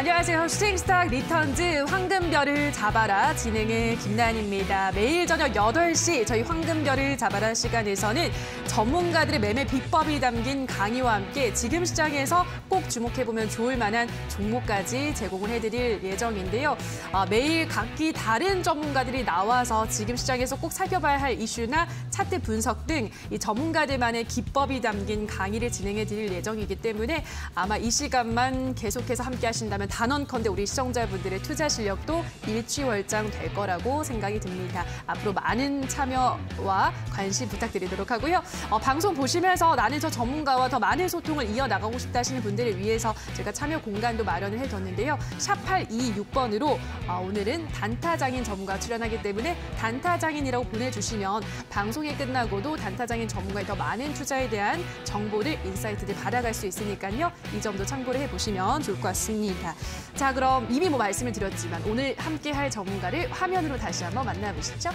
안녕하세요. 슈팅스타 리턴즈 황금별을 잡아라 진행의 김난입니다. 매일 저녁 8시 저희 황금별을 잡아라 시간에서는 전문가들의 매매 비법이 담긴 강의와 함께 지금 시장에서 꼭 주목해보면 좋을 만한 종목까지 제공을 해드릴 예정인데요. 아, 매일 각기 다른 전문가들이 나와서 지금 시장에서 꼭 살펴봐야 할 이슈나 차트 분석 등 이 전문가들만의 기법이 담긴 강의를 진행해드릴 예정이기 때문에 아마 이 시간만 계속해서 함께 하신다면 단언컨대 우리 시청자분들의 투자 실력도 일취월장 될 거라고 생각이 듭니다. 앞으로 많은 참여와 관심 부탁드리도록 하고요. 어, 방송 보시면서 나는 저 전문가와 더 많은 소통을 이어나가고 싶다 하시는 분들 분들을 위해서 제가 참여 공간도 마련을 해뒀는데요. 샵 826번으로 아, 오늘은 단타장인 전문가 출연하기 때문에 단타장인이라고 보내주시면 방송이 끝나고도 단타장인 전문가의 더 많은 투자에 대한 정보를 인사이트를 받아갈 수 있으니까요. 이 점도 참고를 해보시면 좋을 것 같습니다. 자 그럼 이미 뭐 말씀을 드렸지만 오늘 함께할 전문가를 화면으로 다시 한번 만나보시죠.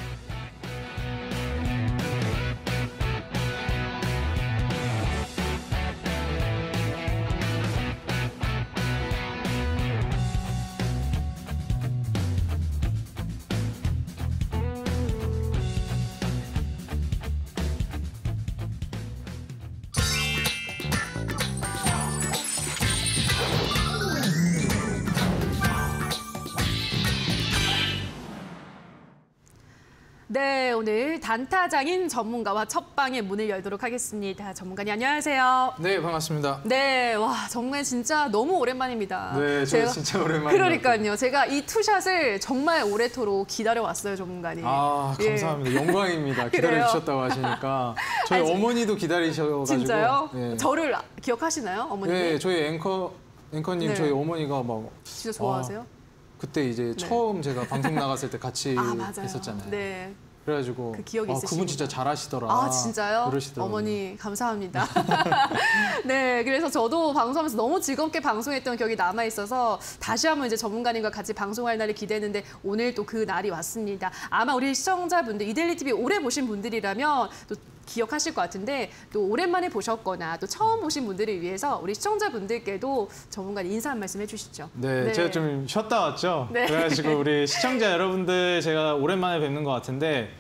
네, 오늘 단타장인 전문가와 첫방에 문을 열도록 하겠습니다. 전문가님 안녕하세요. 네, 반갑습니다. 네, 와 정말 진짜 너무 오랜만입니다. 네, 저 제가, 진짜 오랜만이에요. 그러니까요. 제가 이 투샷을 정말 오래도록 기다려왔어요, 전문가님. 아, 예. 감사합니다. 예. 영광입니다. 기다려주셨다고 하시니까. 저희 아니, 어머니도 기다리셔가지고. 진짜요? 예. 저를 기억하시나요, 어머니 네, 저희 앵커, 앵커님 네. 저희 어머니가 막. 진짜 좋아하세요? 아, 그때 이제 네. 처음 제가 방송 나갔을 때 같이 아, 했었잖아요. 네. 그래가지고 그 기억이 어, 그분 진짜 잘하시더라. 아 진짜요? 그러시더라고요. 어머니 감사합니다. 네, 그래서 저도 방송하면서 너무 즐겁게 방송했던 기억이 남아 있어서 다시 한번 이제 전문가님과 같이 방송할 날을 기대했는데 오늘 또 그 날이 왔습니다. 아마 우리 시청자분들 이데일리 TV 오래 보신 분들이라면 또 기억하실 것 같은데 또 오랜만에 보셨거나 또 처음 보신 분들을 위해서 우리 시청자분들께도 전문가 인사 한 말씀 해주시죠. 네, 네. 제가 좀 쉬었다 왔죠. 네. 그래가지고 우리 시청자 여러분들 제가 오랜만에 뵙는 것 같은데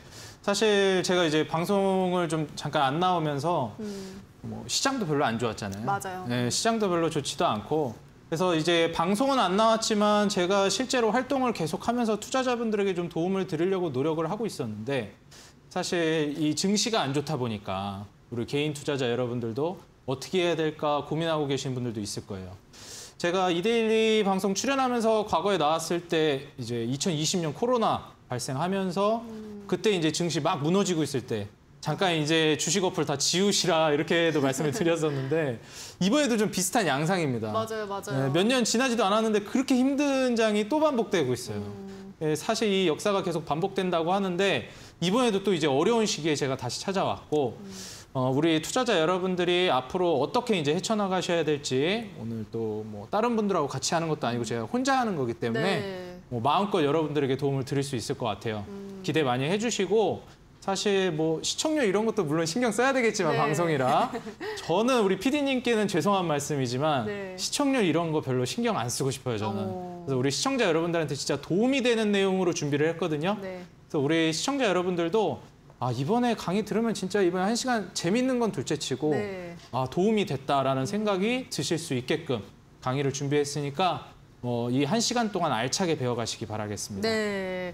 사실 제가 이제 방송을 좀 잠깐 안 나오면서 음. 뭐 시장도 별로 안 좋았잖아요. 맞아요. 네, 시장도 별로 좋지도 않고 그래서 이제 방송은 안 나왔지만 제가 실제로 활동을 계속하면서 투자자분들에게 좀 도움을 드리려고 노력을 하고 있었는데 사실 이 증시가 안 좋다 보니까 우리 개인 투자자 여러분들도 어떻게 해야 될까 고민하고 계신 분들도 있을 거예요. 제가 이데일리 방송 출연하면서 과거에 나왔을 때 이제 2020년 코로나 발생하면서 음. 그때 이제 증시 막 무너지고 있을 때 잠깐 이제 주식 어플 다 지우시라 이렇게도 말씀을 드렸었는데 이번에도 좀 비슷한 양상입니다. 맞아요, 맞아요. 네, 몇년 지나지도 않았는데 그렇게 힘든 장이 또 반복되고 있어요. 음. 네, 사실 이 역사가 계속 반복된다고 하는데 이번에도 또 이제 어려운 시기에 제가 다시 찾아왔고 어, 우리 투자자 여러분들이 앞으로 어떻게 이제 헤쳐나가셔야 될지 오늘 또 뭐 다른 분들하고 같이 하는 것도 아니고 제가 혼자 하는 거기 때문에 네. 뭐 마음껏 여러분들에게 도움을 드릴 수 있을 것 같아요. 음. 기대 많이 해주시고 사실 뭐 시청률 이런 것도 물론 신경 써야 되겠지만 네. 방송이라 저는 우리 PD님께는 죄송한 말씀이지만 네. 시청률 이런 거 별로 신경 안 쓰고 싶어요 저는. 오. 어. 그래서 우리 시청자 여러분들한테 진짜 도움이 되는 내용으로 준비를 했거든요. 네. 그래서 우리 시청자 여러분들도 아, 이번에 강의 들으면 진짜 이번에 한 시간 재밌는 건 둘째치고 네. 아, 도움이 됐다라는 생각이 드실 수 있게끔 강의를 준비했으니까 뭐이한 시간 동안 알차게 배워가시기 바라겠습니다. 네.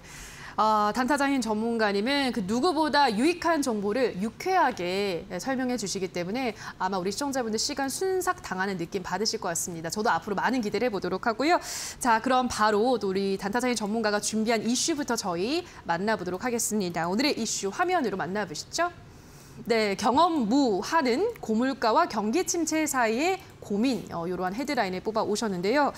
어, 당타장인 전문가님은 그 누구보다 유익한 정보를 유쾌하게 설명해 주시기 때문에 아마 우리 시청자분들 시간 순삭 당하는 느낌 받으실 것 같습니다. 저도 앞으로 많은 기대를 해보도록 하고요. 자, 그럼 바로 또 우리 단타장인 전문가가 준비한 이슈부터 저희 만나보도록 하겠습니다. 오늘의 이슈 화면으로 만나보시죠. 네, 경험무하는 고물가와 경기 침체 사이의 고민, 어, 이러한 헤드라인을 뽑아 오셨는데요.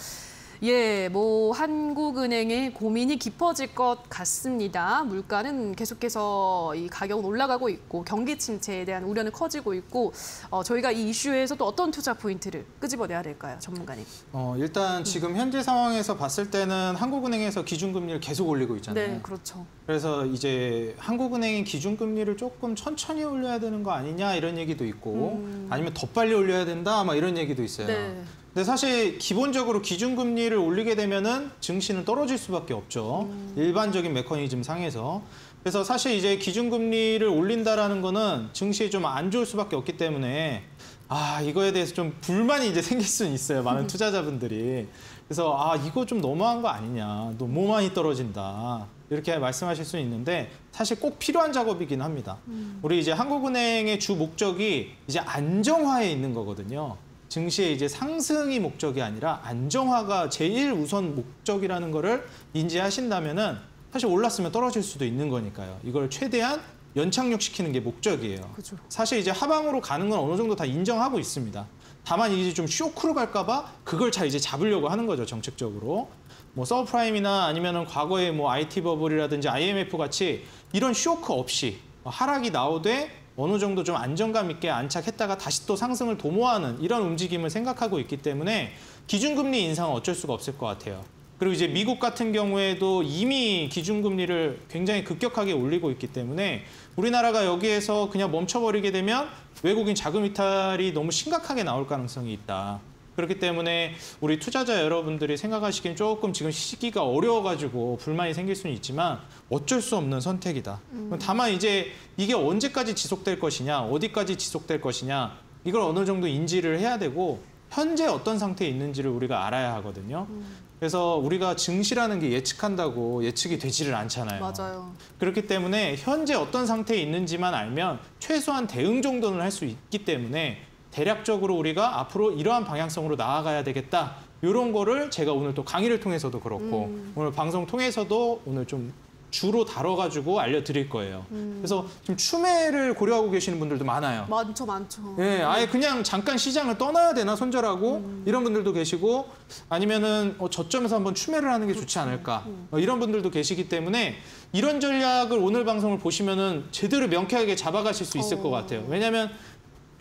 예, 뭐 한국은행의 고민이 깊어질 것 같습니다. 물가는 계속해서 이 가격은 올라가고 있고 경기 침체에 대한 우려는 커지고 있고 어, 저희가 이 이슈에서 또 어떤 투자 포인트를 끄집어내야 될까요, 전문가님? 어, 일단 음. 지금 현재 상황에서 봤을 때는 한국은행에서 기준금리를 계속 올리고 있잖아요. 네, 그렇죠. 그래서 이제 한국은행이 기준금리를 조금 천천히 올려야 되는 거 아니냐 이런 얘기도 있고 음... 아니면 더 빨리 올려야 된다 막 이런 얘기도 있어요. 네. 근데 사실 기본적으로 기준금리를 올리게 되면은 증시는 떨어질 수밖에 없죠. 음. 일반적인 메커니즘 상에서. 그래서 사실 이제 기준금리를 올린다라는 거는 증시에 좀 안 좋을 수밖에 없기 때문에 아 이거에 대해서 좀 불만이 이제 생길 수는 있어요. 많은 투자자분들이. 그래서 아 이거 좀 너무한 거 아니냐. 너무 뭐 많이 떨어진다. 이렇게 말씀하실 수 있는데 사실 꼭 필요한 작업이긴 합니다. 음. 우리 이제 한국은행의 주 목적이 이제 안정화에 있는 거거든요. 증시의 이제 상승이 목적이 아니라 안정화가 제일 우선 목적이라는 것을 인지하신다면은 사실 올랐으면 떨어질 수도 있는 거니까요. 이걸 최대한 연착륙시키는 게 목적이에요. 그렇 사실 이제 하방으로 가는 건 어느 정도 다 인정하고 있습니다. 다만 이제 좀 쇼크로 갈까 봐 그걸 잘 이제 잡으려고 하는 거죠, 정책적으로. 뭐 서브프라임이나 아니면은 과거에 뭐 IT 버블이라든지 IMF 같이 이런 쇼크 없이 뭐 하락이 나오되 어느 정도 좀 안정감 있게 안착했다가 다시 또 상승을 도모하는 이런 움직임을 생각하고 있기 때문에 기준금리 인상은 어쩔 수가 없을 것 같아요. 그리고 이제 미국 같은 경우에도 이미 기준금리를 굉장히 급격하게 올리고 있기 때문에 우리나라가 여기에서 그냥 멈춰버리게 되면 외국인 자금 이탈이 너무 심각하게 나올 가능성이 있다. 그렇기 때문에 우리 투자자 여러분들이 생각하시기엔 조금 지금 시기가 어려워가지고 불만이 생길 수는 있지만 어쩔 수 없는 선택이다. 음. 다만 이제 이게 언제까지 지속될 것이냐, 어디까지 지속될 것이냐 이걸 어느 정도 인지를 해야 되고 현재 어떤 상태에 있는지를 우리가 알아야 하거든요. 음. 그래서 우리가 증시라는 게 예측한다고 예측이 되지를 않잖아요. 맞아요. 그렇기 때문에 현재 어떤 상태에 있는지만 알면 최소한 대응 정도는 할 수 있기 때문에 대략적으로 우리가 앞으로 이러한 방향성으로 나아가야 되겠다. 이런 거를 제가 오늘 또 강의를 통해서도 그렇고 음. 오늘 방송 통해서도 오늘 좀 주로 다뤄가지고 알려드릴 거예요. 음. 그래서 지금 추매를 고려하고 계시는 분들도 많아요. 많죠, 많죠. 예, 네, 아예 그냥 잠깐 시장을 떠나야 되나 손절하고 음. 이런 분들도 계시고 아니면은 어, 저점에서 한번 추매를 하는 게 그렇죠. 좋지 않을까 음. 어, 이런 분들도 계시기 때문에 이런 전략을 오늘 방송을 보시면은 제대로 명쾌하게 잡아가실 수 있을 어. 것 같아요. 왜냐하면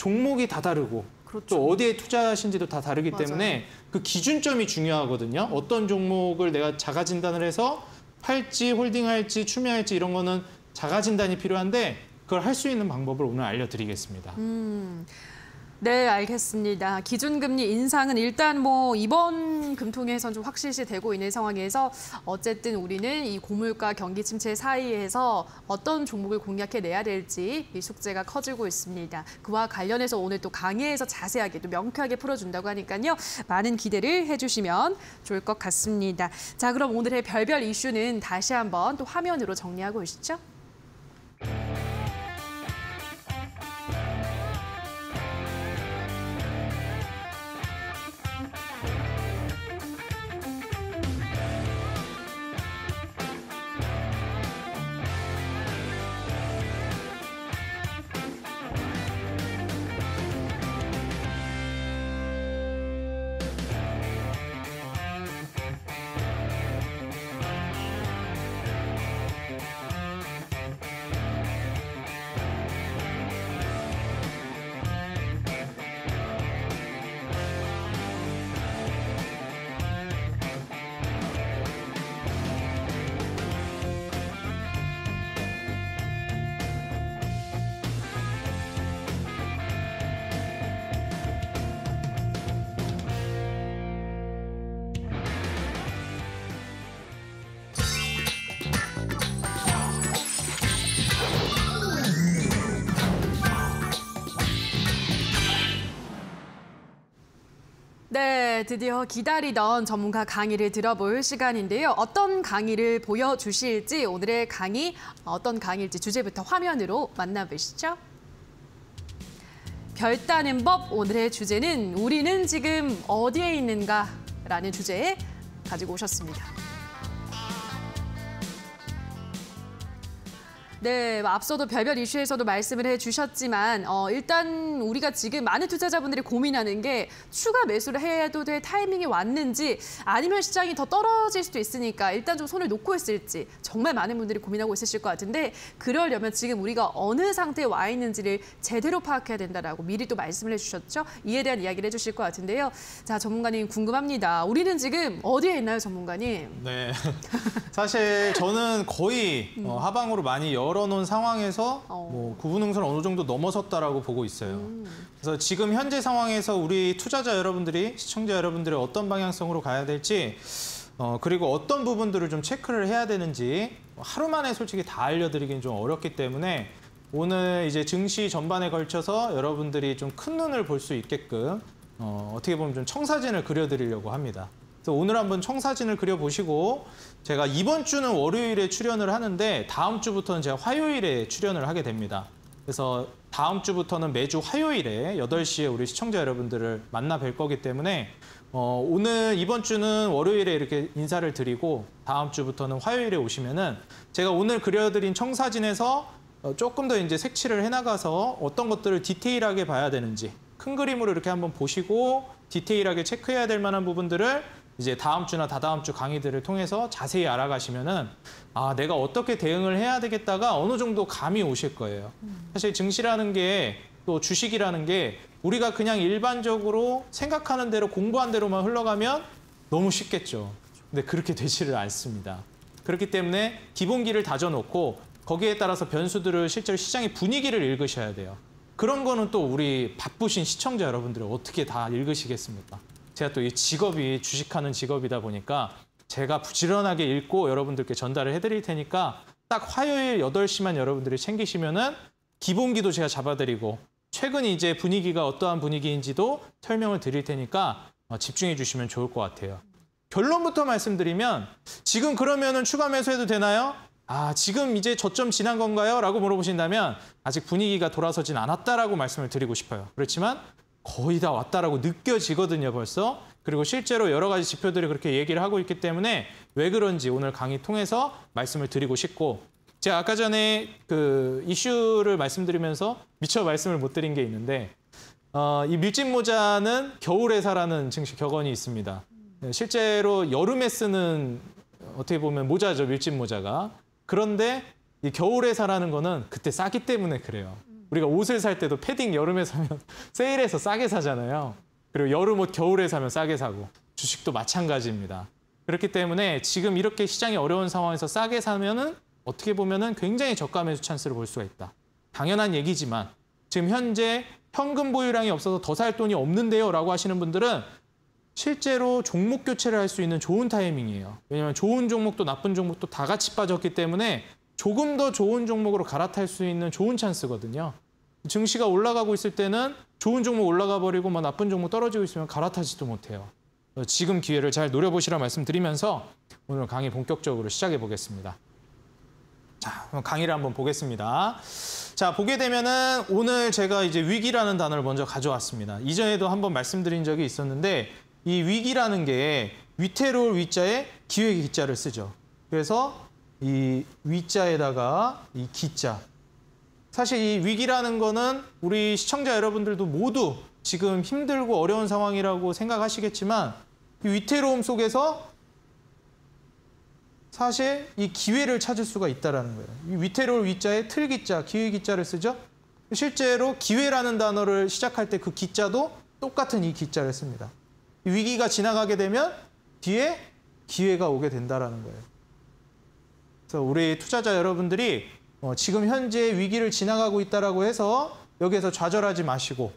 종목이 다 다르고 그렇죠. 또 어디에 투자하신지도 다 다르기 맞아요. 때문에 그 기준점이 중요하거든요. 어떤 종목을 내가 자가 진단을 해서 팔지 홀딩할지 추매할지 이런 거는 자가 진단이 필요한데 그걸 할 수 있는 방법을 오늘 알려드리겠습니다. 음. 네, 알겠습니다. 기준금리 인상은 일단 뭐 이번 금통위에선 좀 확실시 되고 있는 상황에서 어쨌든 우리는 이 고물가 경기 침체 사이에서 어떤 종목을 공략해내야 될지 이 숙제가 커지고 있습니다. 그와 관련해서 오늘 또 강의에서 자세하게 또 명쾌하게 풀어준다고 하니까요. 많은 기대를 해주시면 좋을 것 같습니다. 자, 그럼 오늘의 별별 이슈는 다시 한번 또 화면으로 정리하고 오시죠. 드디어 기다리던 전문가 강의를 들어볼 시간인데요. 어떤 강의를 보여주실지 오늘의 강의 어떤 강의일지 주제부터 화면으로 만나보시죠. 별따는 법 오늘의 주제는 우리는 지금 어디에 있는가라는 주제에 가지고 오셨습니다. 네, 앞서도 별별 이슈에서도 말씀을 해주셨지만 어, 일단 우리가 지금 많은 투자자분들이 고민하는 게 추가 매수를 해도 될 타이밍이 왔는지 아니면 시장이 더 떨어질 수도 있으니까 일단 좀 손을 놓고 있을지 정말 많은 분들이 고민하고 있으실 것 같은데 그러려면 지금 우리가 어느 상태에 와 있는지를 제대로 파악해야 된다라고 미리 또 말씀을 해주셨죠. 이에 대한 이야기를 해주실 것 같은데요. 자, 전문가님 궁금합니다. 우리는 지금 어디에 있나요, 전문가님? 네, 사실 저는 거의 음. 어, 하방으로 많이 열 열어놓은 상황에서 어. 뭐구분능선 어느 정도 넘어섰다라고 보고 있어요. 음. 그래서 지금 현재 상황에서 우리 투자자 여러분들이 시청자 여러분들이 어떤 방향성으로 가야 될지 어, 그리고 어떤 부분들을 좀 체크를 해야 되는지 하루 만에 솔직히 다 알려드리긴 좀 어렵기 때문에 오늘 이제 증시 전반에 걸쳐서 여러분들이 좀 큰 눈을 볼 수 있게끔 어, 어떻게 보면 좀 청사진을 그려드리려고 합니다. 그래서 오늘 한번 청사진을 그려보시고 제가 이번 주는 월요일에 출연을 하는데 다음 주부터는 제가 화요일에 출연을 하게 됩니다. 그래서 다음 주부터는 매주 화요일에 8시에 우리 시청자 여러분들을 만나 뵐 거기 때문에 어, 오늘 이번 주는 월요일에 이렇게 인사를 드리고 다음 주부터는 화요일에 오시면은 제가 오늘 그려드린 청사진에서 어, 조금 더 이제 색칠을 해나가서 어떤 것들을 디테일하게 봐야 되는지 큰 그림으로 이렇게 한번 보시고 디테일하게 체크해야 될 만한 부분들을 이제 다음 주나 다다음 주 강의들을 통해서 자세히 알아가시면은 아 내가 어떻게 대응을 해야 되겠다가 어느 정도 감이 오실 거예요. 사실 증시라는 게 또 주식이라는 게 우리가 그냥 일반적으로 생각하는 대로 공부한 대로만 흘러가면 너무 쉽겠죠. 근데 그렇게 되지를 않습니다. 그렇기 때문에 기본기를 다져놓고 거기에 따라서 변수들을 실제로 시장의 분위기를 읽으셔야 돼요. 그런 거는 또 우리 바쁘신 시청자 여러분들이 어떻게 다 읽으시겠습니까? 제가 또 이 직업이 주식하는 직업이다 보니까 제가 부지런하게 읽고 여러분들께 전달을 해드릴 테니까 딱 화요일 8시만 여러분들이 챙기시면은 기본기도 제가 잡아드리고 최근 이제 분위기가 어떠한 분위기인지도 설명을 드릴 테니까 어, 집중해 주시면 좋을 것 같아요. 결론부터 말씀드리면 지금 그러면은 추가 매수해도 되나요? 아, 지금 이제 저점 지난 건가요? 라고 물어보신다면 아직 분위기가 돌아서진 않았다라고 말씀을 드리고 싶어요. 그렇지만 거의 다 왔다라고 느껴지거든요, 벌써. 그리고 실제로 여러 가지 지표들이 그렇게 얘기를 하고 있기 때문에 왜 그런지 오늘 강의 통해서 말씀을 드리고 싶고 제가 아까 전에 그 이슈를 말씀드리면서 미처 말씀을 못 드린 게 있는데 어, 이 밀짚모자는 겨울에 사라는 증시 격언이 있습니다. 네, 실제로 여름에 쓰는 어떻게 보면 모자죠, 밀짚모자가. 그런데 이 겨울에 사라는 거는 그때 싸기 때문에 그래요. 우리가 옷을 살 때도 패딩 여름에 사면 세일해서 싸게 사잖아요. 그리고 여름 옷 겨울에 사면 싸게 사고 주식도 마찬가지입니다. 그렇기 때문에 지금 이렇게 시장이 어려운 상황에서 싸게 사면은 어떻게 보면은 굉장히 저가 매수 찬스를 볼 수가 있다. 당연한 얘기지만 지금 현재 현금 보유량이 없어서 더 살 돈이 없는데요라고 하시는 분들은 실제로 종목 교체를 할 수 있는 좋은 타이밍이에요. 왜냐하면 좋은 종목도 나쁜 종목도 다 같이 빠졌기 때문에 조금 더 좋은 종목으로 갈아탈 수 있는 좋은 찬스거든요. 증시가 올라가고 있을 때는 좋은 종목 올라가 버리고 뭐 나쁜 종목 떨어지고 있으면 갈아타지도 못해요. 지금 기회를 잘 노려보시라 말씀드리면서 오늘 강의 본격적으로 시작해 보겠습니다. 자, 그럼 강의를 한번 보겠습니다. 자, 보게 되면은 오늘 제가 이제 위기라는 단어를 먼저 가져왔습니다. 이전에도 한번 말씀드린 적이 있었는데 이 위기라는 게 위태로울 위자에 기획 기자를 쓰죠. 그래서 이 위자에다가 이 기자, 사실 이 위기라는 거는 우리 시청자 여러분들도 모두 지금 힘들고 어려운 상황이라고 생각하시겠지만 이 위태로움 속에서 사실 이 기회를 찾을 수가 있다라는 거예요. 이 위태로울 위자에 틀기자, 기회기자를 쓰죠. 실제로 기회라는 단어를 시작할 때 그 기자도 똑같은 이 기자를 씁니다. 이 위기가 지나가게 되면 뒤에 기회가 오게 된다는 거예요. 그래서 우리 투자자 여러분들이 어, 지금 현재 위기를 지나가고 있다라고 해서 여기에서 좌절하지 마시고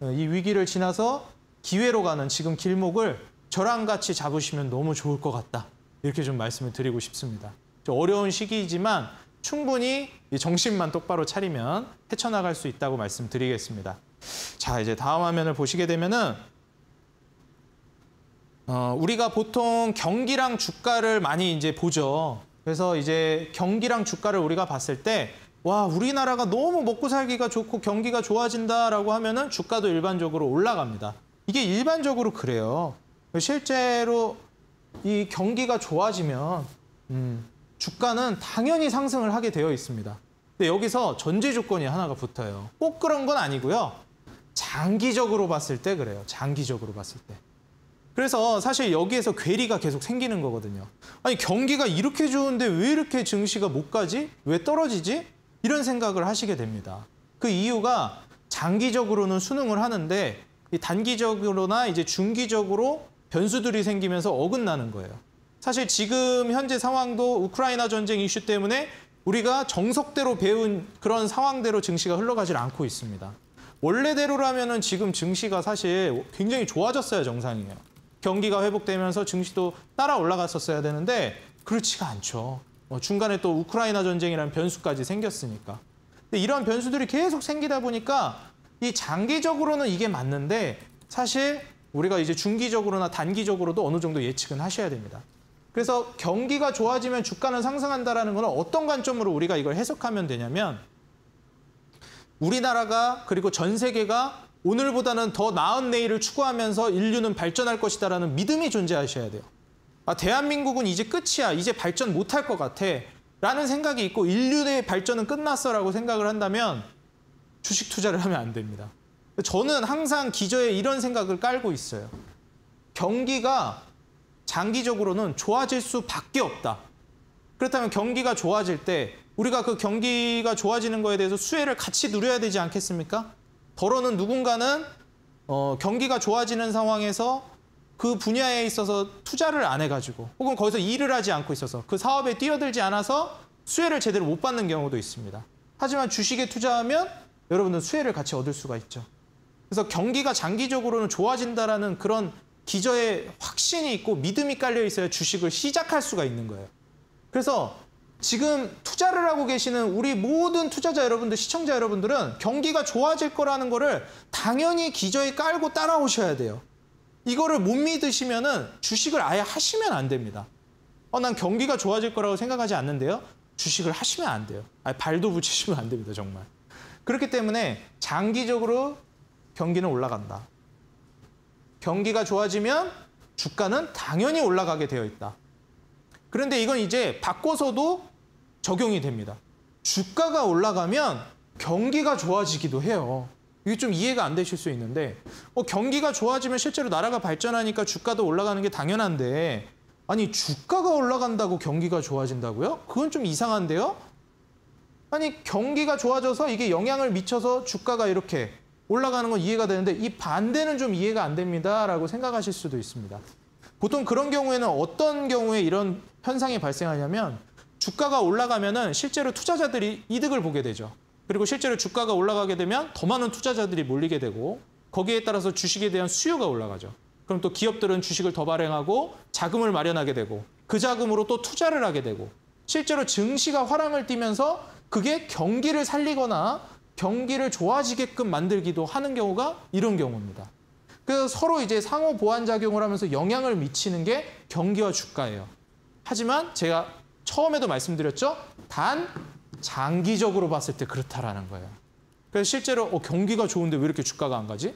어, 이 위기를 지나서 기회로 가는 지금 길목을 저랑 같이 잡으시면 너무 좋을 것 같다. 이렇게 좀 말씀을 드리고 싶습니다. 어려운 시기이지만 충분히 정신만 똑바로 차리면 헤쳐나갈 수 있다고 말씀드리겠습니다. 자, 이제 다음 화면을 보시게 되면은 어, 우리가 보통 경기랑 주가를 많이 이제 보죠. 그래서 이제 경기랑 주가를 우리가 봤을 때 와, 우리나라가 너무 먹고 살기가 좋고 경기가 좋아진다라고 하면은 주가도 일반적으로 올라갑니다. 이게 일반적으로 그래요. 실제로 이 경기가 좋아지면 음, 주가는 당연히 상승을 하게 되어 있습니다. 근데 여기서 전제 조건이 하나가 붙어요. 꼭 그런 건 아니고요. 장기적으로 봤을 때 그래요. 장기적으로 봤을 때. 그래서 사실 여기에서 괴리가 계속 생기는 거거든요. 아니 경기가 이렇게 좋은데 왜 이렇게 증시가 못 가지? 왜 떨어지지? 이런 생각을 하시게 됩니다. 그 이유가 장기적으로는 수능을 하는데 단기적으로나 이제 중기적으로 변수들이 생기면서 어긋나는 거예요. 사실 지금 현재 상황도 우크라이나 전쟁 이슈 때문에 우리가 정석대로 배운 그런 상황대로 증시가 흘러가질 않고 있습니다. 원래대로라면 지금 증시가 사실 굉장히 좋아졌어야 정상이에요. 경기가 회복되면서 증시도 따라 올라갔었어야 되는데 그렇지가 않죠. 뭐 중간에 또 우크라이나 전쟁이라는 변수까지 생겼으니까. 근데 이런 변수들이 계속 생기다 보니까 이 장기적으로는 이게 맞는데 사실 우리가 이제 중기적으로나 단기적으로도 어느 정도 예측은 하셔야 됩니다. 그래서 경기가 좋아지면 주가는 상승한다라는 거는 어떤 관점으로 우리가 이걸 해석하면 되냐면 우리나라가 그리고 전 세계가 오늘보다는 더 나은 내일을 추구하면서 인류는 발전할 것이다라는 믿음이 존재하셔야 돼요. 아, 대한민국은 이제 끝이야. 이제 발전 못할 것 같아. 라는 생각이 있고 인류의 발전은 끝났어라고 생각을 한다면 주식 투자를 하면 안 됩니다. 저는 항상 기저에 이런 생각을 깔고 있어요. 경기가 장기적으로는 좋아질 수밖에 없다. 그렇다면 경기가 좋아질 때 우리가 그 경기가 좋아지는 거에 대해서 수혜를 같이 누려야 되지 않겠습니까? 더러는 누군가는 어, 경기가 좋아지는 상황에서 그 분야에 있어서 투자를 안 해가지고 혹은 거기서 일을 하지 않고 있어서 그 사업에 뛰어들지 않아서 수혜를 제대로 못 받는 경우도 있습니다. 하지만 주식에 투자하면 여러분은 수혜를 같이 얻을 수가 있죠. 그래서 경기가 장기적으로는 좋아진다라는 그런 기저에 확신이 있고 믿음이 깔려 있어야 주식을 시작할 수가 있는 거예요. 그래서 지금 투자를 하고 계시는 우리 모든 투자자 여러분들, 시청자 여러분들은 경기가 좋아질 거라는 거를 당연히 기저에 깔고 따라오셔야 돼요. 이거를 못 믿으시면은 주식을 아예 하시면 안 됩니다. 어, 난 경기가 좋아질 거라고 생각하지 않는데요. 주식을 하시면 안 돼요. 아예 발도 붙이시면 안 됩니다, 정말. 그렇기 때문에 장기적으로 경기는 올라간다. 경기가 좋아지면 주가는 당연히 올라가게 되어 있다. 그런데 이건 이제 바꿔서도 적용이 됩니다. 주가가 올라가면 경기가 좋아지기도 해요. 이게 좀 이해가 안 되실 수 있는데 어, 경기가 좋아지면 실제로 나라가 발전하니까 주가도 올라가는 게 당연한데 아니 주가가 올라간다고 경기가 좋아진다고요? 그건 좀 이상한데요? 아니 경기가 좋아져서 이게 영향을 미쳐서 주가가 이렇게 올라가는 건 이해가 되는데 이 반대는 좀 이해가 안 됩니다라고 생각하실 수도 있습니다. 보통 그런 경우에는 어떤 경우에 이런 현상이 발생하냐면 주가가 올라가면은 실제로 투자자들이 이득을 보게 되죠. 그리고 실제로 주가가 올라가게 되면 더 많은 투자자들이 몰리게 되고 거기에 따라서 주식에 대한 수요가 올라가죠. 그럼 또 기업들은 주식을 더 발행하고 자금을 마련하게 되고 그 자금으로 또 투자를 하게 되고 실제로 증시가 화랑을 띠면서 그게 경기를 살리거나 경기를 좋아지게끔 만들기도 하는 경우가 이런 경우입니다. 그래서 서로 이제 상호 보완 작용을 하면서 영향을 미치는 게 경기와 주가예요. 하지만 제가 처음에도 말씀드렸죠? 단 장기적으로 봤을 때 그렇다라는 거예요. 그래서 실제로 어, 경기가 좋은데 왜 이렇게 주가가 안 가지?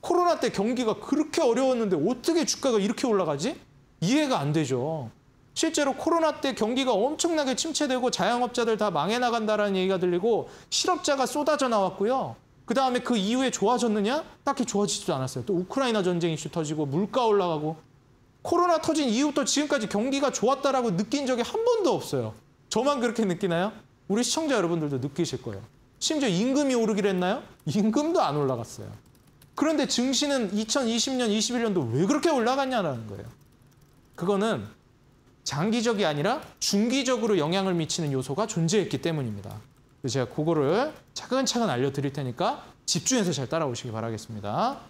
코로나 때 경기가 그렇게 어려웠는데 어떻게 주가가 이렇게 올라가지? 이해가 안 되죠. 실제로 코로나 때 경기가 엄청나게 침체되고 자영업자들 다 망해 나간다라는 얘기가 들리고 실업자가 쏟아져 나왔고요. 그 다음에 그 이후에 좋아졌느냐? 딱히 좋아지지도 않았어요. 또 우크라이나 전쟁 이슈 터지고 물가 올라가고 코로나 터진 이후부터 지금까지 경기가 좋았다라고 느낀 적이 한 번도 없어요. 저만 그렇게 느끼나요? 우리 시청자 여러분들도 느끼실 거예요. 심지어 임금이 오르기로 했나요? 임금도 안 올라갔어요. 그런데 증시는 2020년, 21년도 왜 그렇게 올라갔냐는 라 거예요. 그거는 장기적이 아니라 중기적으로 영향을 미치는 요소가 존재했기 때문입니다. 제가 그거를 차근차근 알려드릴 테니까 집중해서 잘 따라오시기 바라겠습니다.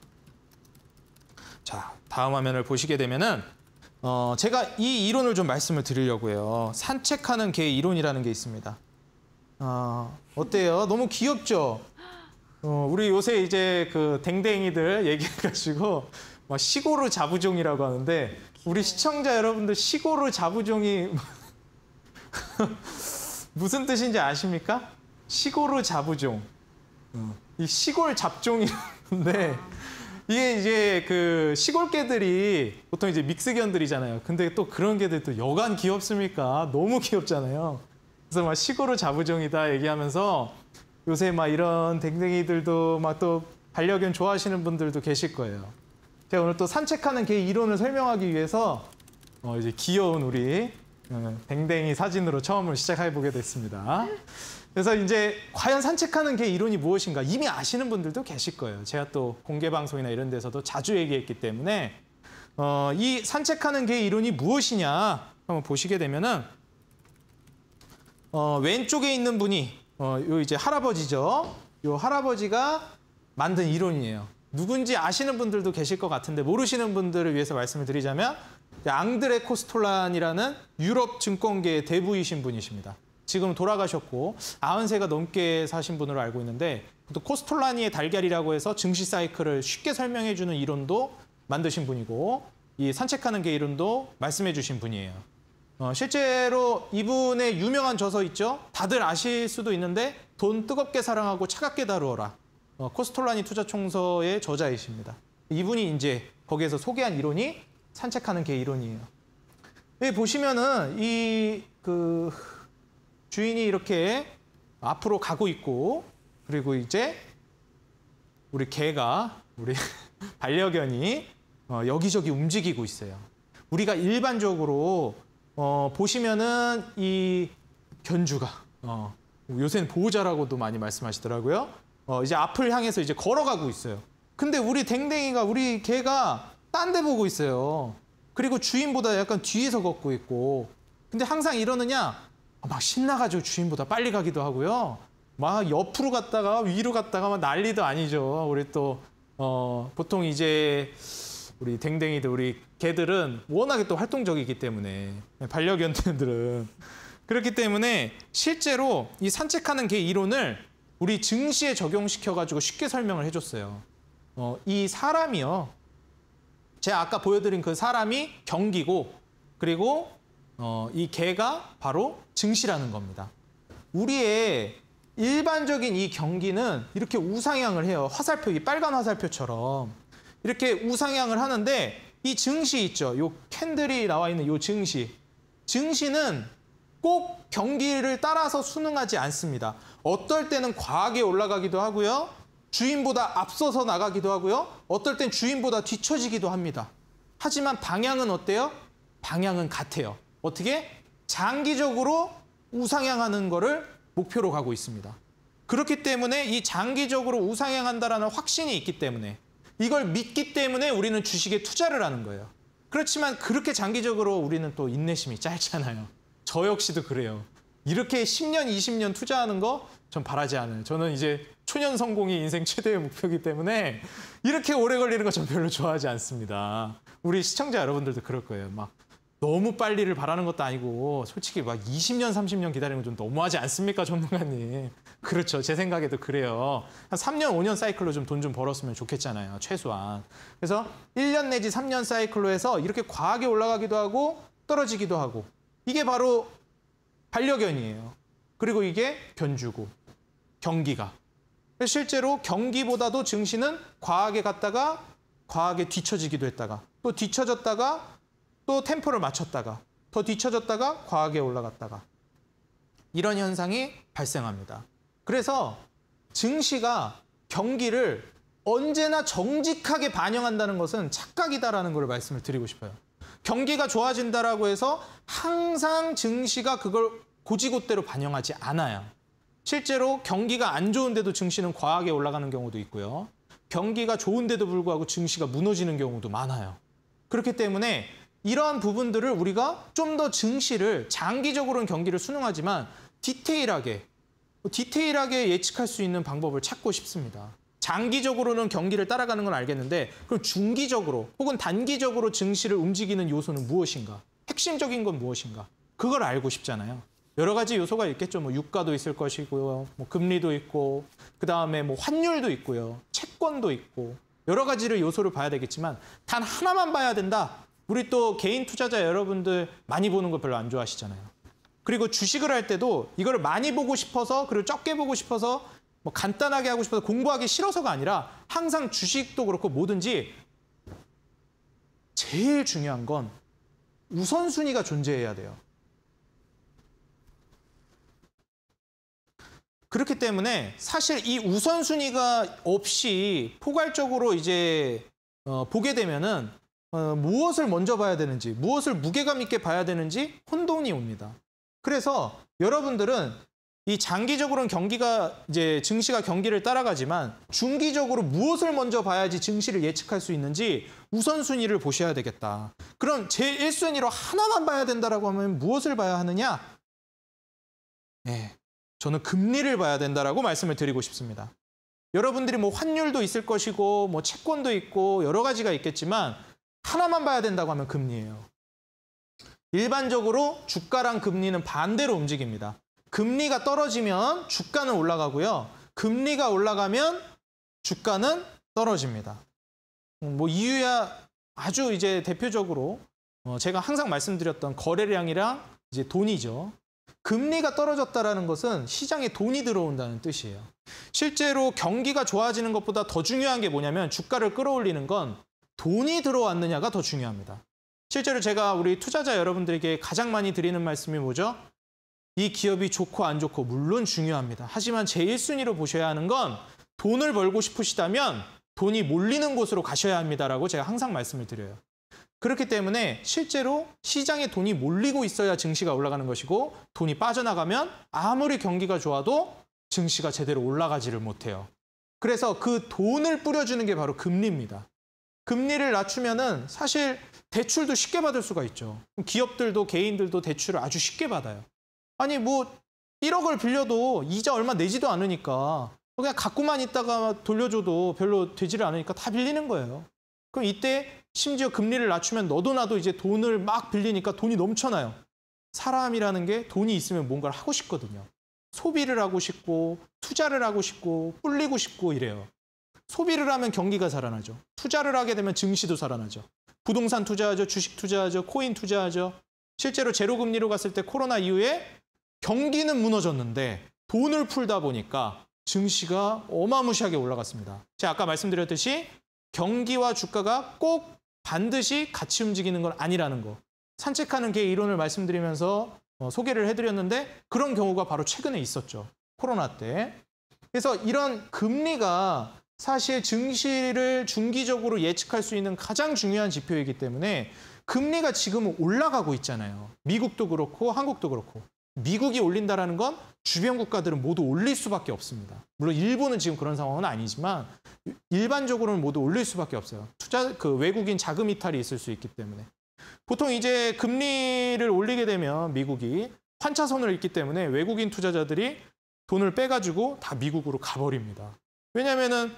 자, 다음 화면을 보시게 되면은 어, 제가 이 이론을 좀 말씀을 드리려고 해요. 산책하는 개 이론이라는 게 있습니다. 어, 어때요? 너무 귀엽죠? 어, 우리 요새 이제 그 댕댕이들 얘기해가지고 막 뭐 시골을 자부종이라고 하는데 우리 시청자 여러분들 시골을 자부종이 무슨 뜻인지 아십니까? 시골을 자부종. 어, 이 시골 잡종이라는데 이게 이제 그 시골 개들이 보통 이제 믹스견들이잖아요. 근데 또 그런 개들 또 여간 귀엽습니까? 너무 귀엽잖아요. 그래서 막시골을 자부종이다 얘기하면서 요새 막 이런 댕댕이들도 막 또 반려견 좋아하시는 분들도 계실 거예요. 제가 오늘 또 산책하는 개 그 이론을 설명하기 위해서 어 이제 귀여운 우리 어, 댕댕이 사진으로 처음을 시작해 보게 됐습니다. 그래서 이제 과연 산책하는 게 이론이 무엇인가 이미 아시는 분들도 계실 거예요. 제가 또 공개 방송이나 이런 데서도 자주 얘기했기 때문에 어, 이 산책하는 게 이론이 무엇이냐 한번 보시게 되면은 어, 왼쪽에 있는 분이 어, 요 이제 할아버지죠. 요 할아버지가 만든 이론이에요. 누군지 아시는 분들도 계실 것 같은데 모르시는 분들을 위해서 말씀을 드리자면 앙드레 코스톨란이라는 유럽 증권계의 대부이신 분이십니다. 지금 돌아가셨고 93세가 넘게 사신 분으로 알고 있는데 또 코스톨라니의 달걀이라고 해서 증시 사이클을 쉽게 설명해주는 이론도 만드신 분이고 이 산책하는 게 이론도 말씀해주신 분이에요. 어, 실제로 이분의 유명한 저서 있죠? 다들 아실 수도 있는데 돈 뜨겁게 사랑하고 차갑게 다루어라. 어, 코스톨라니 투자총서의 저자이십니다. 이분이 이제 거기에서 소개한 이론이 산책하는 게 이론이에요. 여기 보시면은 이그 주인이 이렇게 앞으로 가고 있고 그리고 이제 우리 개가 우리 반려견이 어, 여기저기 움직이고 있어요. 우리가 일반적으로 어, 보시면은 이 견주가 어, 요새는 보호자라고도 많이 말씀하시더라고요. 어, 이제 앞을 향해서 이제 걸어가고 있어요. 근데 우리 댕댕이가 우리 개가 딴 데 보고 있어요. 그리고 주인보다 약간 뒤에서 걷고 있고. 근데 항상 이러느냐? 아, 막 신나가지고 주인보다 빨리 가기도 하고요. 막 옆으로 갔다가 위로 갔다가 막 난리도 아니죠. 우리 또 어, 보통 이제 우리 댕댕이들 우리 개들은 워낙에 또 활동적이기 때문에 네, 반려견들은 그렇기 때문에 실제로 이 산책하는 개 이론을 우리 증시에 적용시켜 가지고 쉽게 설명을 해줬어요. 어, 이 사람이요. 제가 아까 보여드린 그 사람이 경기고 그리고 어, 이 개가 바로 증시라는 겁니다. 우리의 일반적인 이 경기는 이렇게 우상향을 해요. 화살표, 이 빨간 화살표처럼. 이렇게 우상향을 하는데 이 증시 있죠. 요 캔들이 나와 있는 이 증시. 증시는 꼭 경기를 따라서 순응하지 않습니다. 어떨 때는 과하게 올라가기도 하고요. 주인보다 앞서서 나가기도 하고요. 어떨 땐 주인보다 뒤처지기도 합니다. 하지만 방향은 어때요? 방향은 같아요. 어떻게 장기적으로 우상향하는 거를 목표로 가고 있습니다. 그렇기 때문에 이 장기적으로 우상향한다라는 확신이 있기 때문에 이걸 믿기 때문에 우리는 주식에 투자를 하는 거예요. 그렇지만 그렇게 장기적으로 우리는 또 인내심이 짧잖아요. 저 역시도 그래요. 이렇게 10년, 20년 투자하는 거 전 바라지 않아요. 저는 이제 초년 성공이 인생 최대의 목표이기 때문에 이렇게 오래 걸리는 거 전 별로 좋아하지 않습니다. 우리 시청자 여러분들도 그럴 거예요. 막 너무 빨리를 바라는 것도 아니고 솔직히 막 20년, 30년 기다리는 건좀 너무하지 않습니까, 전문가님? 그렇죠. 제 생각에도 그래요. 한 3년, 5년 사이클로 좀 돈좀 좀 벌었으면 좋겠잖아요, 최소한. 그래서 1년 내지 3년 사이클로 해서 이렇게 과하게 올라가기도 하고 떨어지기도 하고 이게 바로 반려견이에요. 그리고 이게 견주고 경기가. 실제로 경기보다도 증시는 과하게 갔다가 과하게 뒤처지기도 했다가 또 뒤처졌다가 또 템포를 맞췄다가 더 뒤쳐졌다가 과하게 올라갔다가 이런 현상이 발생합니다. 그래서 증시가 경기를 언제나 정직하게 반영한다는 것은 착각이다라는 걸 말씀을 드리고 싶어요. 경기가 좋아진다라고 해서 항상 증시가 그걸 고지고대로 반영하지 않아요. 실제로 경기가 안 좋은데도 증시는 과하게 올라가는 경우도 있고요. 경기가 좋은데도 불구하고 증시가 무너지는 경우도 많아요. 그렇기 때문에 이러한 부분들을 우리가 좀 더 증시를 장기적으로는 경기를 수능하지만 디테일하게 디테일하게 예측할 수 있는 방법을 찾고 싶습니다. 장기적으로는 경기를 따라가는 건 알겠는데 그럼 중기적으로 혹은 단기적으로 증시를 움직이는 요소는 무엇인가? 핵심적인 건 무엇인가? 그걸 알고 싶잖아요. 여러 가지 요소가 있겠죠. 뭐 유가도 있을 것이고요. 뭐 금리도 있고 그다음에 뭐 환율도 있고요. 채권도 있고 여러 가지를 요소를 봐야 되겠지만 단 하나만 봐야 된다. 우리 또 개인 투자자 여러분들 많이 보는 거 별로 안 좋아하시잖아요. 그리고 주식을 할 때도 이걸 많이 보고 싶어서 그리고 적게 보고 싶어서 뭐 간단하게 하고 싶어서 공부하기 싫어서가 아니라 항상 주식도 그렇고 뭐든지 제일 중요한 건 우선순위가 존재해야 돼요. 그렇기 때문에 사실 이 우선순위가 없이 포괄적으로 이제 어, 보게 되면은 어, 무엇을 먼저 봐야 되는지, 무엇을 무게감 있게 봐야 되는지 혼돈이 옵니다. 그래서 여러분들은 이 장기적으로는 경기가 이제 증시가 경기를 따라가지만 중기적으로 무엇을 먼저 봐야지 증시를 예측할 수 있는지 우선순위를 보셔야 되겠다. 그럼 제1순위로 하나만 봐야 된다라고 하면 무엇을 봐야 하느냐? 네, 저는 금리를 봐야 된다라고 말씀을 드리고 싶습니다. 여러분들이 뭐 환율도 있을 것이고 뭐 채권도 있고 여러 가지가 있겠지만 하나만 봐야 된다고 하면 금리예요. 일반적으로 주가랑 금리는 반대로 움직입니다. 금리가 떨어지면 주가는 올라가고요. 금리가 올라가면 주가는 떨어집니다. 음, 뭐 이유야 아주 이제 대표적으로 어, 제가 항상 말씀드렸던 거래량이랑 이제 돈이죠. 금리가 떨어졌다라는 것은 시장에 돈이 들어온다는 뜻이에요. 실제로 경기가 좋아지는 것보다 더 중요한 게 뭐냐면 주가를 끌어올리는 건 돈이 들어왔느냐가 더 중요합니다. 실제로 제가 우리 투자자 여러분들에게 가장 많이 드리는 말씀이 뭐죠? 이 기업이 좋고 안 좋고 물론 중요합니다. 하지만 제1순위로 보셔야 하는 건 돈을 벌고 싶으시다면 돈이 몰리는 곳으로 가셔야 합니다라고 제가 항상 말씀을 드려요. 그렇기 때문에 실제로 시장에 돈이 몰리고 있어야 증시가 올라가는 것이고 돈이 빠져나가면 아무리 경기가 좋아도 증시가 제대로 올라가지를 못해요. 그래서 그 돈을 뿌려주는 게 바로 금리입니다. 금리를 낮추면은 사실 대출도 쉽게 받을 수가 있죠. 기업들도 개인들도 대출을 아주 쉽게 받아요. 아니 뭐 1억을 빌려도 이자 얼마 내지도 않으니까 그냥 갖고만 있다가 돌려줘도 별로 되지를 않으니까 다 빌리는 거예요. 그럼 이때 심지어 금리를 낮추면 너도 나도 이제 돈을 막 빌리니까 돈이 넘쳐나요. 사람이라는 게 돈이 있으면 뭔가를 하고 싶거든요. 소비를 하고 싶고 투자를 하고 싶고 뿔리고 싶고 이래요. 소비를 하면 경기가 살아나죠. 투자를 하게 되면 증시도 살아나죠. 부동산 투자하죠. 주식 투자하죠. 코인 투자하죠. 실제로 제로금리로 갔을 때 코로나 이후에 경기는 무너졌는데 돈을 풀다 보니까 증시가 어마무시하게 올라갔습니다. 제가 아까 말씀드렸듯이 경기와 주가가 꼭 반드시 같이 움직이는 건 아니라는 거. 산책하는 게 이론을 말씀드리면서 어, 소개를 해드렸는데 그런 경우가 바로 최근에 있었죠. 코로나 때. 그래서 이런 금리가 사실 증시를 중기적으로 예측할 수 있는 가장 중요한 지표이기 때문에 금리가 지금 올라가고 있잖아요. 미국도 그렇고 한국도 그렇고. 미국이 올린다라는 건 주변 국가들은 모두 올릴 수밖에 없습니다. 물론 일본은 지금 그런 상황은 아니지만 일반적으로는 모두 올릴 수밖에 없어요. 투자 그 외국인 자금 이탈이 있을 수 있기 때문에 보통 이제 금리를 올리게 되면 미국이 환차선을 잃기 때문에 외국인 투자자들이 돈을 빼가지고 다 미국으로 가버립니다. 왜냐면은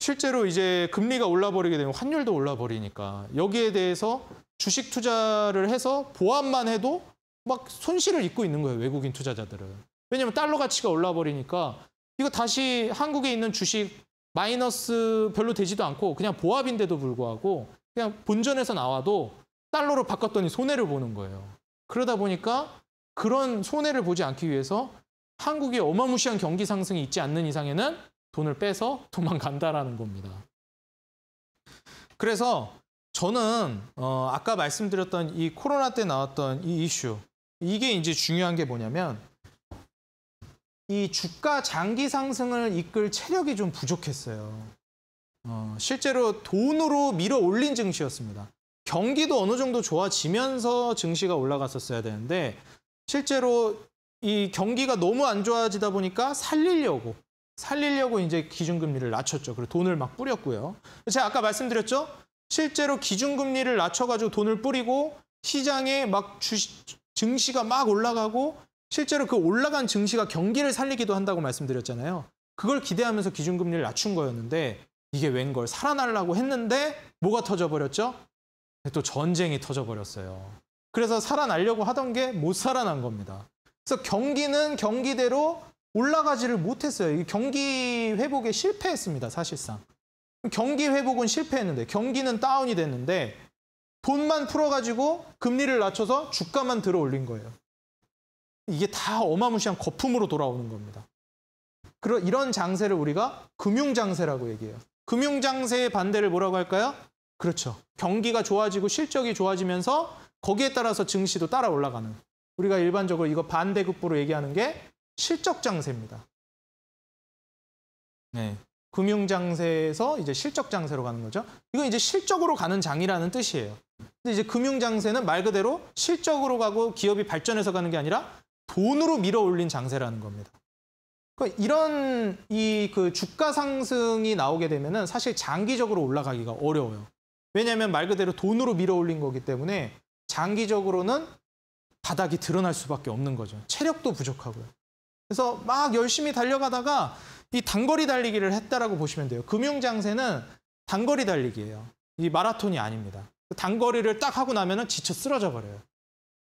실제로 이제 금리가 올라버리게 되면 환율도 올라버리니까 여기에 대해서 주식 투자를 해서 보합만 해도 막 손실을 입고 있는 거예요. 외국인 투자자들은. 왜냐하면 달러 가치가 올라버리니까 이거 다시 한국에 있는 주식 마이너스 별로 되지도 않고 그냥 보합인데도 불구하고 그냥 본전에서 나와도 달러로 바꿨더니 손해를 보는 거예요. 그러다 보니까 그런 손해를 보지 않기 위해서 한국의 어마무시한 경기 상승이 있지 않는 이상에는 돈을 빼서 도망간다라는 겁니다. 그래서 저는 어, 아까 말씀드렸던 이 코로나 때 나왔던 이 이슈 이게 이제 중요한 게 뭐냐면 이 주가 장기 상승을 이끌 체력이 좀 부족했어요. 어, 실제로 돈으로 밀어 올린 증시였습니다. 경기도 어느 정도 좋아지면서 증시가 올라갔었어야 되는데 실제로 이 경기가 너무 안 좋아지다 보니까 살리려고 살리려고 이제 기준금리를 낮췄죠. 그리고 돈을 막 뿌렸고요. 제가 아까 말씀드렸죠? 실제로 기준금리를 낮춰가지고 돈을 뿌리고 시장에 막 주시, 증시가 막 올라가고 실제로 그 올라간 증시가 경기를 살리기도 한다고 말씀드렸잖아요. 그걸 기대하면서 기준금리를 낮춘 거였는데 이게 웬걸 살아나려고 했는데 뭐가 터져버렸죠? 또 전쟁이 터져버렸어요. 그래서 살아나려고 하던 게 못 살아난 겁니다. 그래서 경기는 경기대로 올라가지를 못했어요. 경기 회복에 실패했습니다, 사실상. 경기 회복은 실패했는데 경기는 다운이 됐는데 돈만 풀어가지고 금리를 낮춰서 주가만 들어 올린 거예요. 이게 다 어마무시한 거품으로 돌아오는 겁니다. 그런 이런 장세를 우리가 금융 장세라고 얘기해요. 금융 장세의 반대를 뭐라고 할까요? 그렇죠. 경기가 좋아지고 실적이 좋아지면서 거기에 따라서 증시도 따라 올라가는. 우리가 일반적으로 이거 반대급부로 얘기하는 게 실적 장세입니다. 네. 금융 장세에서 이제 실적 장세로 가는 거죠. 이건 이제 실적으로 가는 장이라는 뜻이에요. 근데 이제 금융 장세는 말 그대로 실적으로 가고 기업이 발전해서 가는 게 아니라 돈으로 밀어 올린 장세라는 겁니다. 그러니까 이런 이 그 주가 상승이 나오게 되면은 사실 장기적으로 올라가기가 어려워요. 왜냐하면 말 그대로 돈으로 밀어 올린 거기 때문에 장기적으로는 바닥이 드러날 수밖에 없는 거죠. 체력도 부족하고요. 그래서 막 열심히 달려가다가 이 단거리 달리기를 했다라고 보시면 돼요. 금융 장세는 단거리 달리기예요. 이 마라톤이 아닙니다. 그 단거리를 딱 하고 나면은 지쳐 쓰러져 버려요.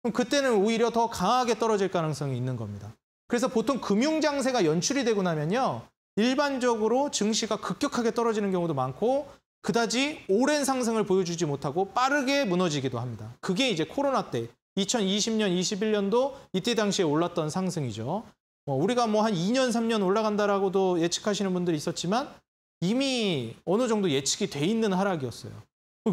그럼 그때는 오히려 더 강하게 떨어질 가능성이 있는 겁니다. 그래서 보통 금융 장세가 연출이 되고 나면요. 일반적으로 증시가 급격하게 떨어지는 경우도 많고 그다지 오랜 상승을 보여주지 못하고 빠르게 무너지기도 합니다. 그게 이제 코로나 때 2020년, 21년도 이때 당시에 올랐던 상승이죠. 뭐 우리가 뭐 한 2년, 3년 올라간다라고도 예측하시는 분들이 있었지만 이미 어느 정도 예측이 돼 있는 하락이었어요.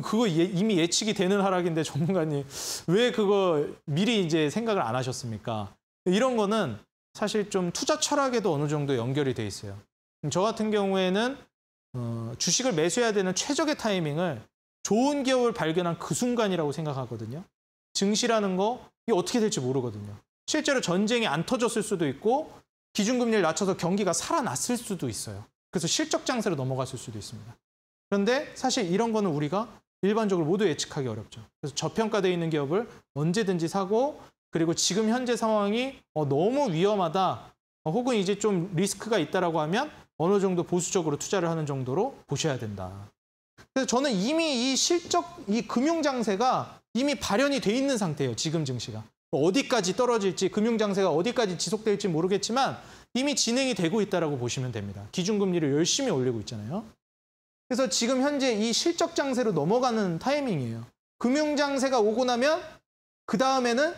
그거 예, 이미 예측이 되는 하락인데 전문가님 왜 그거 미리 이제 생각을 안 하셨습니까? 이런 거는 사실 좀 투자 철학에도 어느 정도 연결이 돼 있어요. 저 같은 경우에는 어, 주식을 매수해야 되는 최적의 타이밍을 좋은 기업을 발견한 그 순간이라고 생각하거든요. 증시라는 거 이게 어떻게 될지 모르거든요. 실제로 전쟁이 안 터졌을 수도 있고 기준금리를 낮춰서 경기가 살아났을 수도 있어요. 그래서 실적 장세로 넘어갔을 수도 있습니다. 그런데 사실 이런 거는 우리가 일반적으로 모두 예측하기 어렵죠. 그래서 저평가되어 있는 기업을 언제든지 사고 그리고 지금 현재 상황이 어, 너무 위험하다 어, 혹은 이제 좀 리스크가 있다라고 하면 어느 정도 보수적으로 투자를 하는 정도로 보셔야 된다. 그래서 저는 이미 이 실적, 이 금융 장세가 이미 발현이 돼 있는 상태예요. 지금 증시가. 어디까지 떨어질지 금융장세가 어디까지 지속될지 모르겠지만 이미 진행이 되고 있다고 보시면 됩니다. 기준금리를 열심히 올리고 있잖아요. 그래서 지금 현재 이 실적장세로 넘어가는 타이밍이에요. 금융장세가 오고 나면 그 다음에는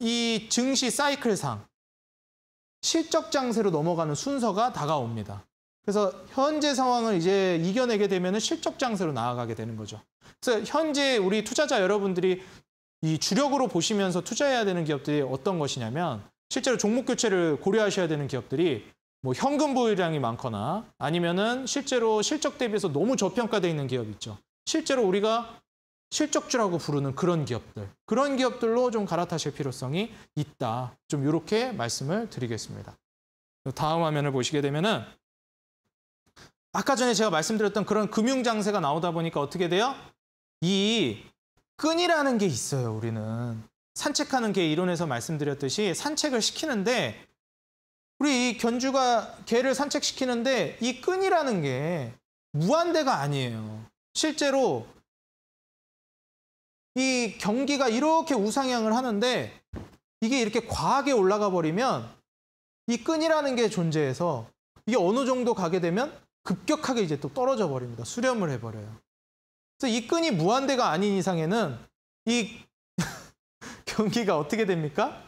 이 증시 사이클상 실적장세로 넘어가는 순서가 다가옵니다. 그래서 현재 상황을 이제 이겨내게 되면 실적장세로 나아가게 되는 거죠. 그래서 현재 우리 투자자 여러분들이 이 주력으로 보시면서 투자해야 되는 기업들이 어떤 것이냐면 실제로 종목 교체를 고려하셔야 되는 기업들이 뭐 현금 보유량이 많거나 아니면은 실제로 실적 대비해서 너무 저평가되어 있는 기업 있죠. 실제로 우리가 실적주라고 부르는 그런 기업들, 그런 기업들로 좀 갈아타실 필요성이 있다. 좀 이렇게 말씀을 드리겠습니다. 다음 화면을 보시게 되면은 아까 전에 제가 말씀드렸던 그런 금융 장세가 나오다 보니까 어떻게 돼요? 이 끈이라는 게 있어요, 우리는. 산책하는 게 이론에서 말씀드렸듯이 산책을 시키는데 우리 이 견주가 개를 산책시키는데 이 끈이라는 게 무한대가 아니에요. 실제로 이 경기가 이렇게 우상향을 하는데 이게 이렇게 과하게 올라가 버리면 이 끈이라는 게 존재해서 이게 어느 정도 가게 되면 급격하게 이제 또 떨어져 버립니다. 수렴을 해버려요. 그래서 이 끈이 무한대가 아닌 이상에는 이 경기가 어떻게 됩니까?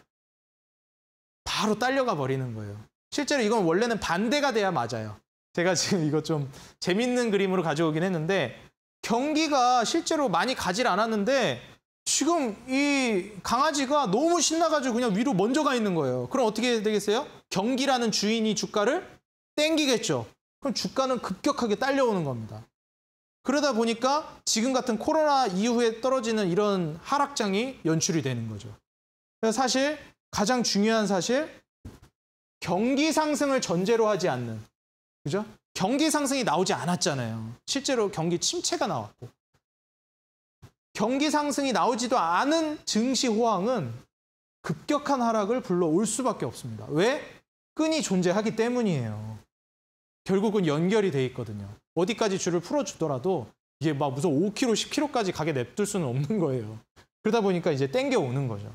바로 딸려가 버리는 거예요. 실제로 이건 원래는 반대가 돼야 맞아요. 제가 지금 이거 좀 재밌는 그림으로 가져오긴 했는데 경기가 실제로 많이 가질 않았는데 지금 이 강아지가 너무 신나가지고 그냥 위로 먼저 가 있는 거예요. 그럼 어떻게 되겠어요? 경기라는 주인이 주가를 땡기겠죠. 그럼 주가는 급격하게 딸려오는 겁니다. 그러다 보니까 지금 같은 코로나 이후에 떨어지는 이런 하락장이 연출이 되는 거죠. 사실 가장 중요한 사실 경기 상승을 전제로 하지 않는 그죠? 경기 상승이 나오지 않았잖아요. 실제로 경기 침체가 나왔고 경기 상승이 나오지도 않은 증시 호황은 급격한 하락을 불러올 수밖에 없습니다. 왜? 끈이 존재하기 때문이에요. 결국은 연결이 돼 있거든요. 어디까지 줄을 풀어주더라도 이게 막 무슨 5km, 10km까지 가게 냅둘 수는 없는 거예요. 그러다 보니까 이제 땡겨오는 거죠.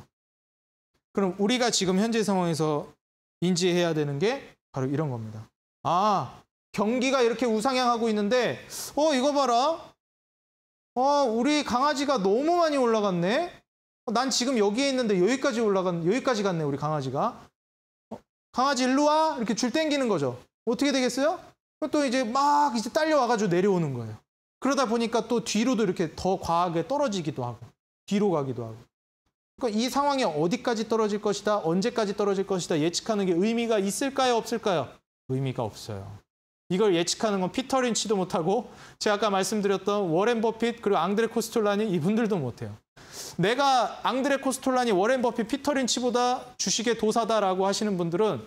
그럼 우리가 지금 현재 상황에서 인지해야 되는 게 바로 이런 겁니다. 아, 경기가 이렇게 우상향하고 있는데 어, 이거 봐라. 어, 우리 강아지가 너무 많이 올라갔네. 어, 난 지금 여기에 있는데 여기까지 올라간 여기까지 갔네, 우리 강아지가. 어, 강아지 일로 와. 이렇게 줄 땡기는 거죠. 어떻게 되겠어요? 또 이제 막 이제 딸려와가지고 내려오는 거예요. 그러다 보니까 또 뒤로도 이렇게 더 과하게 떨어지기도 하고 뒤로 가기도 하고. 그러니까 이 상황이 어디까지 떨어질 것이다, 언제까지 떨어질 것이다 예측하는 게 의미가 있을까요, 없을까요? 의미가 없어요. 이걸 예측하는 건 피터 린치도 못하고 제가 아까 말씀드렸던 워렌 버핏 그리고 앙드레 코스톨라니 이분들도 못해요. 내가 앙드레 코스톨라니, 워렌 버핏, 피터 린치보다 주식의 도사다라고 하시는 분들은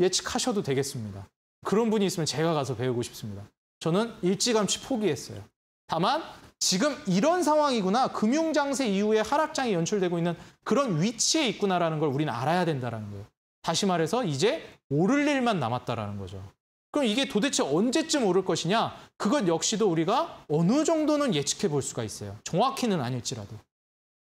예측하셔도 되겠습니다. 그런 분이 있으면 제가 가서 배우고 싶습니다. 저는 일찌감치 포기했어요. 다만 지금 이런 상황이구나. 금융장세 이후에 하락장이 연출되고 있는 그런 위치에 있구나라는 걸 우리는 알아야 된다라는 거예요. 다시 말해서 이제 오를 일만 남았다라는 거죠. 그럼 이게 도대체 언제쯤 오를 것이냐? 그것 역시도 우리가 어느 정도는 예측해 볼 수가 있어요. 정확히는 아닐지라도.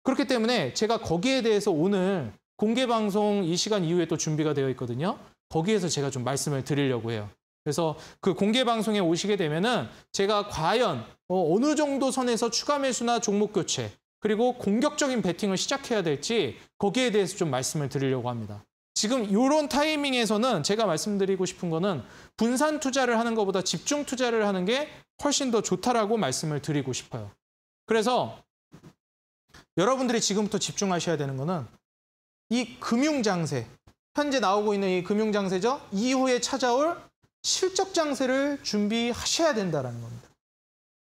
그렇기 때문에 제가 거기에 대해서 오늘 공개 방송 이 시간 이후에 또 준비가 되어 있거든요. 거기에서 제가 좀 말씀을 드리려고 해요. 그래서 그 공개 방송에 오시게 되면은 제가 과연 어, 어느 정도 선에서 추가 매수나 종목 교체 그리고 공격적인 베팅을 시작해야 될지 거기에 대해서 좀 말씀을 드리려고 합니다. 지금 이런 타이밍에서는 제가 말씀드리고 싶은 거는 분산 투자를 하는 것보다 집중 투자를 하는 게 훨씬 더 좋다라고 말씀을 드리고 싶어요. 그래서 여러분들이 지금부터 집중하셔야 되는 거는 이 금융 장세, 현재 나오고 있는 이 금융장세죠. 이후에 찾아올 실적장세를 준비하셔야 된다는 겁니다.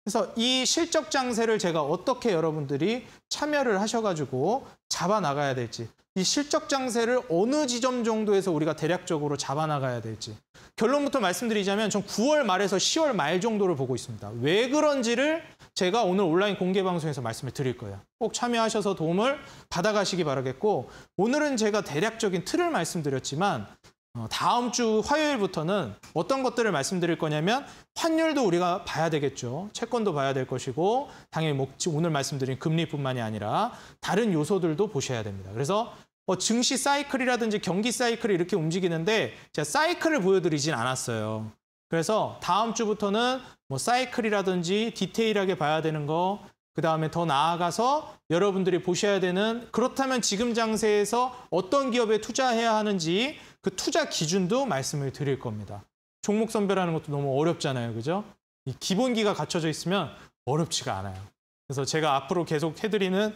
그래서 이 실적장세를 제가 어떻게 여러분들이 참여를 하셔가지고 잡아나가야 될지 이 실적장세를 어느 지점 정도에서 우리가 대략적으로 잡아나가야 될지 결론부터 말씀드리자면 전 9월 말에서 10월 말 정도를 보고 있습니다. 왜 그런지를 제가 오늘 온라인 공개 방송에서 말씀을 드릴 거예요. 꼭 참여하셔서 도움을 받아가시기 바라겠고 오늘은 제가 대략적인 틀을 말씀드렸지만 어, 다음 주 화요일부터는 어떤 것들을 말씀드릴 거냐면 환율도 우리가 봐야 되겠죠. 채권도 봐야 될 것이고 당연히 오늘 말씀드린 금리뿐만이 아니라 다른 요소들도 보셔야 됩니다. 그래서 뭐 증시 사이클이라든지 경기 사이클이 이렇게 움직이는데 제가 사이클을 보여드리진 않았어요. 그래서 다음 주부터는 뭐 사이클이라든지 디테일하게 봐야 되는 거, 그 다음에 더 나아가서 여러분들이 보셔야 되는 그렇다면 지금 장세에서 어떤 기업에 투자해야 하는지 그 투자 기준도 말씀을 드릴 겁니다. 종목 선별하는 것도 너무 어렵잖아요. 그죠? 이 기본기가 갖춰져 있으면 어렵지가 않아요. 그래서 제가 앞으로 계속 해드리는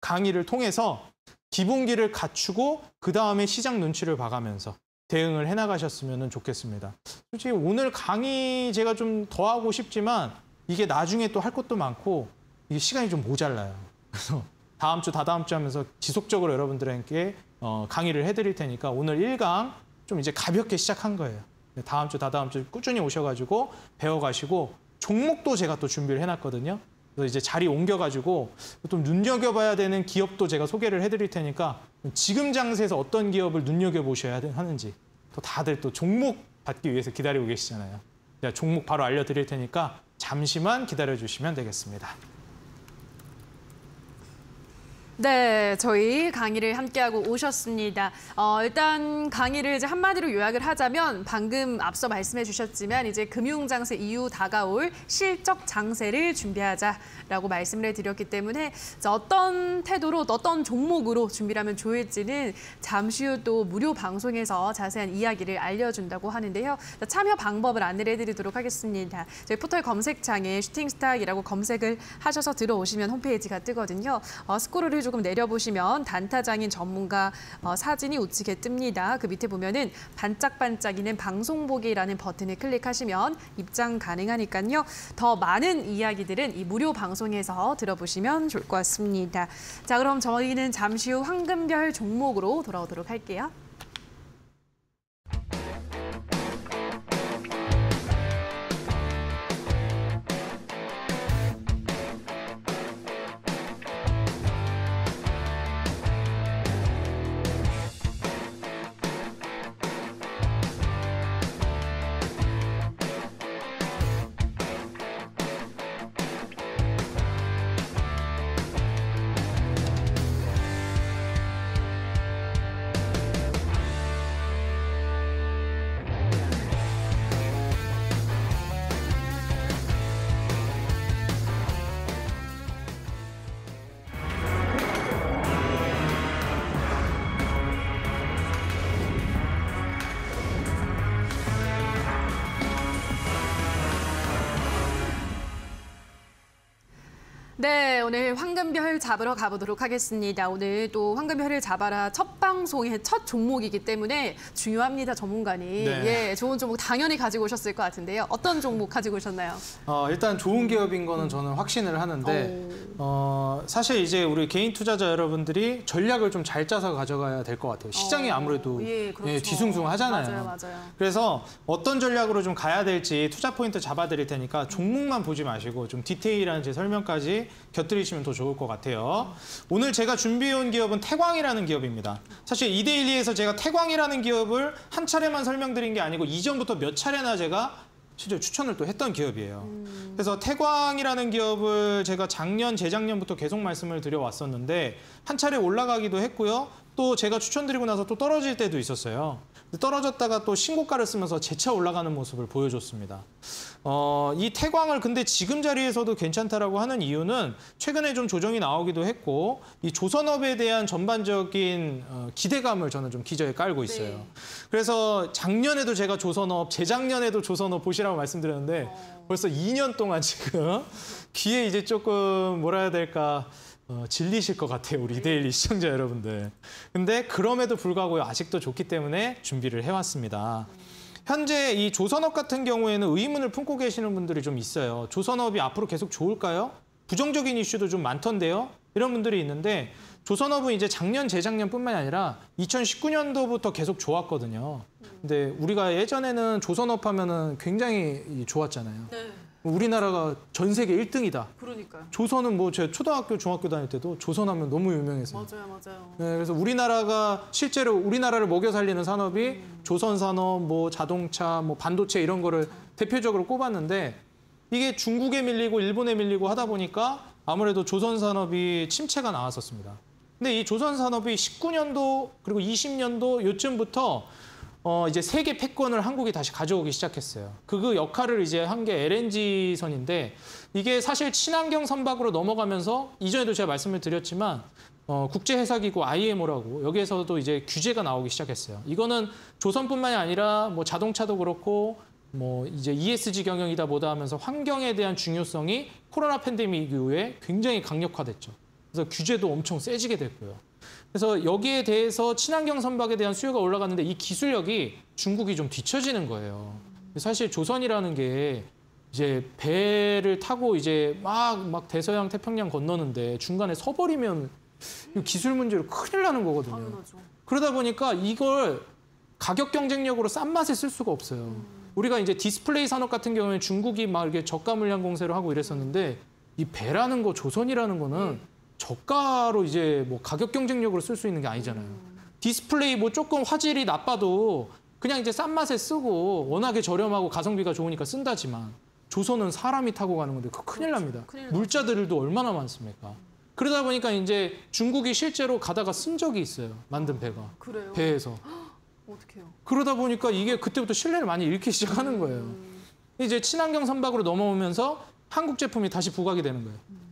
강의를 통해서 기본기를 갖추고 그 다음에 시장 눈치를 봐가면서 대응을 해나가셨으면 좋겠습니다. 솔직히 오늘 강의 제가 좀 더 하고 싶지만 이게 나중에 또 할 것도 많고 이게 시간이 좀 모자라요. 그래서 다음 주, 다다음 주 하면서 지속적으로 여러분들에게 어, 강의를 해드릴 테니까 오늘 1강 좀 이제 가볍게 시작한 거예요. 네, 다음 주, 다다음 주 꾸준히 오셔가지고 배워가시고 종목도 제가 또 준비를 해놨거든요. 그래서 이제 자리 옮겨가지고 좀 눈여겨봐야 되는 기업도 제가 소개를 해드릴 테니까 지금 장세에서 어떤 기업을 눈여겨보셔야 하는지 또 다들 또 종목 받기 위해서 기다리고 계시잖아요. 종목 바로 알려드릴 테니까 잠시만 기다려주시면 되겠습니다. 네, 저희 강의를 함께하고 오셨습니다. 어, 일단 강의를 이제 한마디로 요약을 하자면 방금 앞서 말씀해 주셨지만 이제 금융장세 이후 다가올 실적 장세를 준비하자라고 말씀을 해드렸기 때문에 어떤 태도로 어떤 종목으로 준비를 하면 좋을지는 잠시 후 또 무료 방송에서 자세한 이야기를 알려준다고 하는데요. 참여 방법을 안내를 해드리도록 하겠습니다. 저희 포털 검색창에 슈팅스타이라고 검색을 하셔서 들어오시면 홈페이지가 뜨거든요. 어, 스크롤을 조금 내려보시면 단타장인 전문가 어, 사진이 우측에 뜹니다. 그 밑에 보면은 반짝반짝이는 방송 보기라는 버튼을 클릭하시면 입장 가능하니까요. 더 많은 이야기들은 이 무료 방송에서 들어보시면 좋을 것 같습니다. 자, 그럼 저희는 잠시 후 황금별 종목으로 돌아오도록 할게요. 네, 오늘 황금별 잡으러 가보도록 하겠습니다. 오늘 또 황금별을 잡아라 첫 생방송의 첫 종목이기 때문에 중요합니다, 전문가님. 네. 예, 좋은 종목 당연히 가지고 오셨을 것 같은데요. 어떤 종목 가지고 오셨나요? 어, 일단 좋은 기업인 거는 저는 확신을 하는데 어, 사실 이제 우리 개인 투자자 여러분들이 전략을 좀 잘 짜서 가져가야 될 것 같아요. 시장이 어. 아무래도 예, 그렇죠. 예, 뒤숭숭하잖아요. 맞아요, 맞아요. 그래서 어떤 전략으로 좀 가야 될지 투자 포인트 잡아드릴 테니까 종목만 보지 마시고 좀 디테일한 제 설명까지 곁들이시면 더 좋을 것 같아요. 오늘 제가 준비해온 기업은 태광이라는 기업입니다. 사실 이데일리에서 제가 태광이라는 기업을 한 차례만 설명드린 게 아니고 이전부터 몇 차례나 제가 실제 추천을 또 했던 기업이에요. 음. 그래서 태광이라는 기업을 제가 작년, 재작년부터 계속 말씀을 드려왔었는데 한 차례 올라가기도 했고요. 또 제가 추천드리고 나서 또 떨어질 때도 있었어요. 떨어졌다가 또 신고가를 쓰면서 재차 올라가는 모습을 보여줬습니다. 어, 이 태광을 근데 지금 자리에서도 괜찮다라고 하는 이유는 최근에 좀 조정이 나오기도 했고 이 조선업에 대한 전반적인 어, 기대감을 저는 좀 기저에 깔고 있어요. 네. 그래서 작년에도 제가 조선업, 재작년에도 조선업 보시라고 말씀드렸는데 어... 벌써 2년 동안 지금 귀에 이제 조금 뭐라 해야 될까 어, 질리실 것 같아요, 우리 이데일리 시청자 여러분들. 근데 그럼에도 불구하고 아직도 좋기 때문에 준비를 해왔습니다. 현재 이 조선업 같은 경우에는 의문을 품고 계시는 분들이 좀 있어요. 조선업이 앞으로 계속 좋을까요? 부정적인 이슈도 좀 많던데요. 이런 분들이 있는데 조선업은 이제 작년, 재작년뿐만 아니라 2019년도부터 계속 좋았거든요. 근데 우리가 예전에는 조선업 하면은 굉장히 좋았잖아요. 네. 우리나라가 전 세계 1등이다. 그러니까요. 조선은 뭐 제 초등학교, 중학교 다닐 때도 조선하면 너무 유명해서. 맞아요, 맞아요. 네, 그래서 우리나라가 실제로 우리나라를 먹여 살리는 산업이 음. 조선 산업, 뭐 자동차, 뭐 반도체 이런 거를 대표적으로 꼽았는데 이게 중국에 밀리고 일본에 밀리고 하다 보니까 아무래도 조선 산업이 침체가 나왔었습니다. 근데 이 조선 산업이 19년도 그리고 20년도 요쯤부터 어, 이제 세계 패권을 한국이 다시 가져오기 시작했어요. 그 역할을 이제 한 게 LNG선인데 이게 사실 친환경 선박으로 넘어가면서 이전에도 제가 말씀을 드렸지만 어, 국제회사기구 IMO라고 여기에서도 이제 규제가 나오기 시작했어요. 이거는 조선뿐만이 아니라 뭐 자동차도 그렇고 뭐 이제 ESG 경영이다 보다 하면서 환경에 대한 중요성이 코로나 팬데믹 이후에 굉장히 강력화됐죠. 그래서 규제도 엄청 세지게 됐고요. 그래서 여기에 대해서 친환경 선박에 대한 수요가 올라갔는데 이 기술력이 중국이 좀 뒤처지는 거예요. 사실 조선이라는 게 이제 배를 타고 이제 막, 막 대서양, 태평양 건너는데 중간에 서버리면 기술 문제로 큰일 나는 거거든요. 당연하죠. 그러다 보니까 이걸 가격 경쟁력으로 싼 맛에 쓸 수가 없어요. 음. 우리가 이제 디스플레이 산업 같은 경우에 중국이 막 이렇게 저가 물량 공세를 하고 이랬었는데 이 배라는 거, 조선이라는 거는 음. 저가로 이제 뭐 가격 경쟁력으로 쓸 수 있는 게 아니잖아요. 디스플레이 뭐 조금 화질이 나빠도 그냥 이제 싼 맛에 쓰고 워낙에 저렴하고 가성비가 좋으니까 쓴다지만 조선은 사람이 타고 가는 건데 그 큰일 납니다. 물자들도 얼마나 많습니까? 그러다 보니까 이제 중국이 실제로 가다가 쓴 적이 있어요. 만든 배가. 그래요? 배에서. 헉, 어떡해요? 그러다 보니까 이게 그때부터 신뢰를 많이 잃기 시작하는 거예요. 음. 이제 친환경 선박으로 넘어오면서 한국 제품이 다시 부각이 되는 거예요. 음.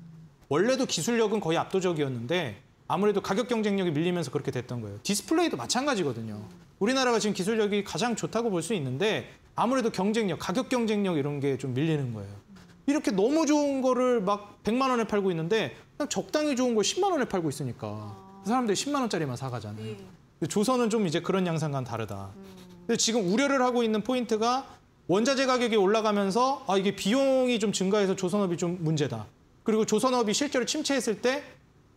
원래도 기술력은 거의 압도적이었는데 아무래도 가격 경쟁력이 밀리면서 그렇게 됐던 거예요. 디스플레이도 마찬가지거든요. 우리나라가 지금 기술력이 가장 좋다고 볼 수 있는데 아무래도 경쟁력, 가격 경쟁력 이런 게 좀 밀리는 거예요. 이렇게 너무 좋은 거를 막 100만 원에 팔고 있는데 그냥 적당히 좋은 걸 10만 원에 팔고 있으니까 사람들이 10만 원짜리만 사가잖아요. 예. 조선은 좀 이제 그런 양상과는 다르다. 음. 근데 지금 우려를 하고 있는 포인트가 원자재 가격이 올라가면서 아 이게 비용이 좀 증가해서 조선업이 좀 문제다. 그리고 조선업이 실제로 침체했을 때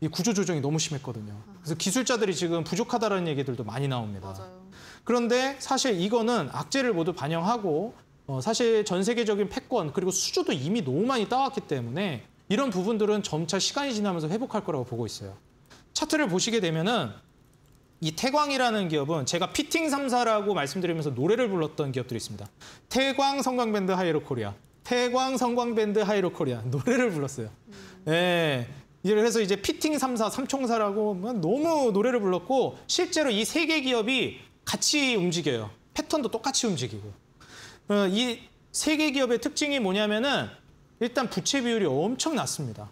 이 구조 조정이 너무 심했거든요. 그래서 기술자들이 지금 부족하다는 얘기들도 많이 나옵니다. 맞아요. 그런데 사실 이거는 악재를 모두 반영하고 어, 사실 전 세계적인 패권 그리고 수주도 이미 너무 많이 따왔기 때문에 이런 부분들은 점차 시간이 지나면서 회복할 거라고 보고 있어요. 차트를 보시게 되면은 이 태광이라는 기업은 제가 피팅 3사라고 말씀드리면서 노래를 불렀던 기업들이 있습니다. 태광 성광밴드 하이로 코리아, 태광 성광밴드 하이로 코리아 노래를 불렀어요. 예. 네. 그래서 이제 피팅 3사, 삼총사라고 뭐 너무 노래를 불렀고 실제로 이 세 개 기업이 같이 움직여요. 패턴도 똑같이 움직이고. 어, 이세 개 기업의 특징이 뭐냐면은 일단 부채 비율이 엄청 낮습니다.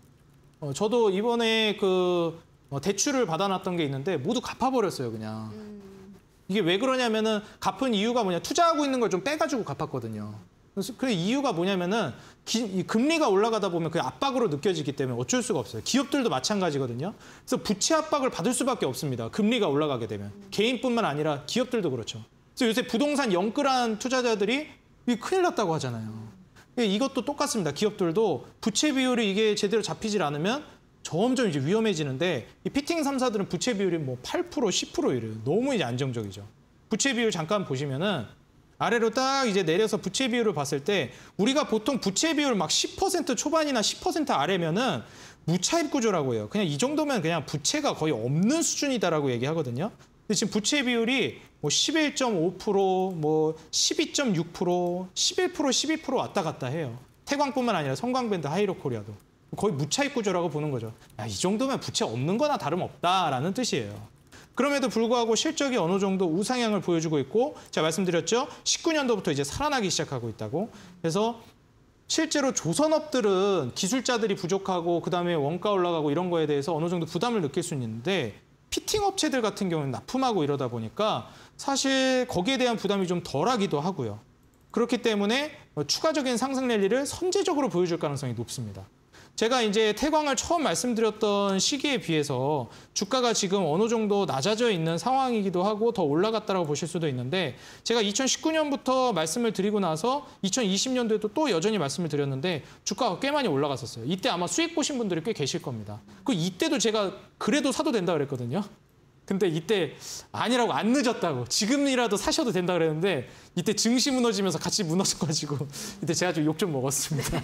어, 저도 이번에 그 뭐 대출을 받아놨던 게 있는데 모두 갚아버렸어요, 그냥. 음. 이게 왜 그러냐면은 갚은 이유가 뭐냐 투자하고 있는 걸 좀 빼가지고 갚았거든요. 그래서 그 이유가 뭐냐면은 기, 금리가 올라가다 보면 그 압박으로 느껴지기 때문에 어쩔 수가 없어요. 기업들도 마찬가지거든요. 그래서 부채 압박을 받을 수밖에 없습니다. 금리가 올라가게 되면 개인뿐만 아니라 기업들도 그렇죠. 그래서 요새 부동산 영끌한 투자자들이 큰일 났다고 하잖아요. 예, 이것도 똑같습니다. 기업들도 부채 비율이 이게 제대로 잡히질 않으면 점점 이제 위험해지는데 이 피팅 3사들은 부채 비율이 뭐 8%, 10% 이래요. 너무 이제 안정적이죠. 부채 비율 잠깐 보시면은 아래로 딱 이제 내려서 부채 비율을 봤을 때 우리가 보통 부채 비율 막 10% 초반이나 10% 아래면은 무차입 구조라고 해요. 그냥 이 정도면 그냥 부채가 거의 없는 수준이다라고 얘기하거든요. 근데 지금 부채 비율이 뭐 11.5%, 뭐 12.6%, 11%, 12% 왔다 갔다 해요. 태광뿐만 아니라 성광밴드 하이로코리아도 거의 무차입 구조라고 보는 거죠. 야, 이 정도면 부채 없는 거나 다름없다라는 뜻이에요. 그럼에도 불구하고 실적이 어느 정도 우상향을 보여주고 있고 제가 말씀드렸죠. 19년도부터 이제 살아나기 시작하고 있다고. 그래서 실제로 조선업들은 기술자들이 부족하고 그다음에 원가 올라가고 이런 거에 대해서 어느 정도 부담을 느낄 수 있는데 피팅 업체들 같은 경우는 납품하고 이러다 보니까 사실 거기에 대한 부담이 좀 덜하기도 하고요. 그렇기 때문에 뭐 추가적인 상승 랠리를 선제적으로 보여줄 가능성이 높습니다. 제가 이제 태광을 처음 말씀드렸던 시기에 비해서 주가가 지금 어느 정도 낮아져 있는 상황이기도 하고 더올라갔다고 보실 수도 있는데 제가 2019년부터 말씀을 드리고 나서 2020년도에도 또 여전히 말씀을 드렸는데 주가가 꽤 많이 올라갔었어요. 이때 아마 수익 보신 분들이 꽤 계실 겁니다. 그 이때도 제가 그래도 사도 된다 그랬거든요. 근데 이때 아니라고 안 늦었다고 지금이라도 사셔도 된다 그랬는데 이때 증시 무너지면서 같이 무너져가지고 이때 제가 좀 욕좀 좀 먹었습니다.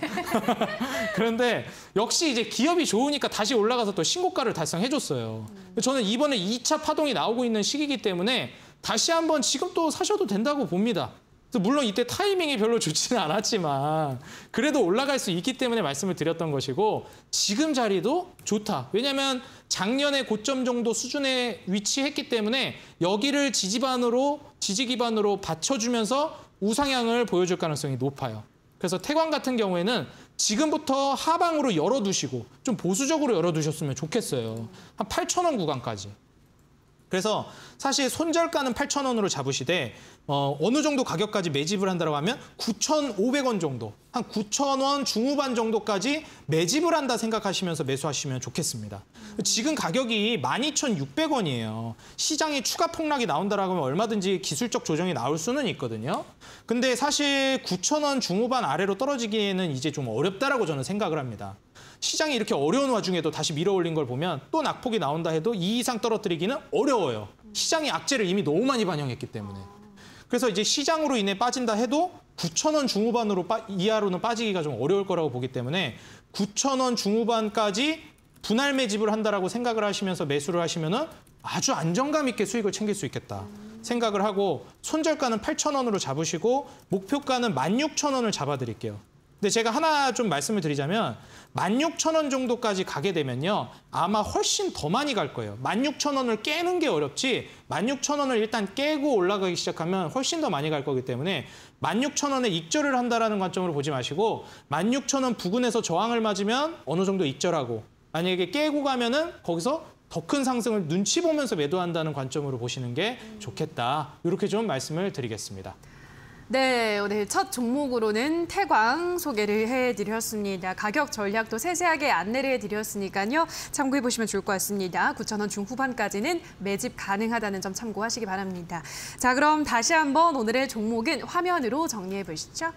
그런데 역시 이제 기업이 좋으니까 다시 올라가서 또 신고가를 달성해줬어요. 저는 이번에 2차 파동이 나오고 있는 시기이기 때문에 다시 한번 지금 또 사셔도 된다고 봅니다. 물론 이때 타이밍이 별로 좋지는 않았지만 그래도 올라갈 수 있기 때문에 말씀을 드렸던 것이고 지금 자리도 좋다. 왜냐하면 작년에 고점 정도 수준에 위치했기 때문에 여기를 지지반으로 지지 기반으로 받쳐주면서 우상향을 보여줄 가능성이 높아요. 그래서 태광 같은 경우에는 지금부터 하방으로 열어두시고 좀 보수적으로 열어두셨으면 좋겠어요. 한 8천 원 구간까지. 그래서 사실 손절가는 8,000원으로 잡으시되 어, 어느 정도 가격까지 매집을 한다고 하면 9,500원 정도, 한 9,000원 중후반 정도까지 매집을 한다 생각하시면서 매수하시면 좋겠습니다. 지금 가격이 12,600원이에요. 시장에 추가 폭락이 나온다라고 하면 얼마든지 기술적 조정이 나올 수는 있거든요. 근데 사실 9,000원 중후반 아래로 떨어지기에는 이제 좀 어렵다라고 저는 생각을 합니다. 시장이 이렇게 어려운 와중에도 다시 밀어올린 걸 보면 또 낙폭이 나온다 해도 이 이상 떨어뜨리기는 어려워요. 시장의 악재를 이미 너무 많이 반영했기 때문에. 그래서 이제 시장으로 인해 빠진다 해도 9,000원 중후반으로 빠, 이하로는 빠지기가 좀 어려울 거라고 보기 때문에 9,000원 중후반까지 분할 매집을 한다라고 생각을 하시면서 매수를 하시면은 아주 안정감 있게 수익을 챙길 수 있겠다 생각을 하고 손절가는 8,000원으로 잡으시고 목표가는 16,000원을 잡아 드릴게요. 근데 제가 하나 좀 말씀을 드리자면 16,000원 정도까지 가게 되면요. 아마 훨씬 더 많이 갈 거예요. 16,000원을 깨는 게 어렵지 16,000원을 일단 깨고 올라가기 시작하면 훨씬 더 많이 갈 거기 때문에 16,000원에 익절을 한다라는 관점으로 보지 마시고 16,000원 부근에서 저항을 맞으면 어느 정도 익절하고 만약에 깨고 가면은 거기서 더 큰 상승을 눈치 보면서 매도한다는 관점으로 보시는 게 좋겠다. 이렇게 좀 말씀을 드리겠습니다. 네, 오늘 첫 종목으로는 태광 소개를 해드렸습니다. 가격 전략도 세세하게 안내를 해드렸으니까요. 참고해보시면 좋을 것 같습니다. 9,000원 중후반까지는 매집 가능하다는 점 참고하시기 바랍니다. 자, 그럼 다시 한번 오늘의 종목은 화면으로 정리해보시죠.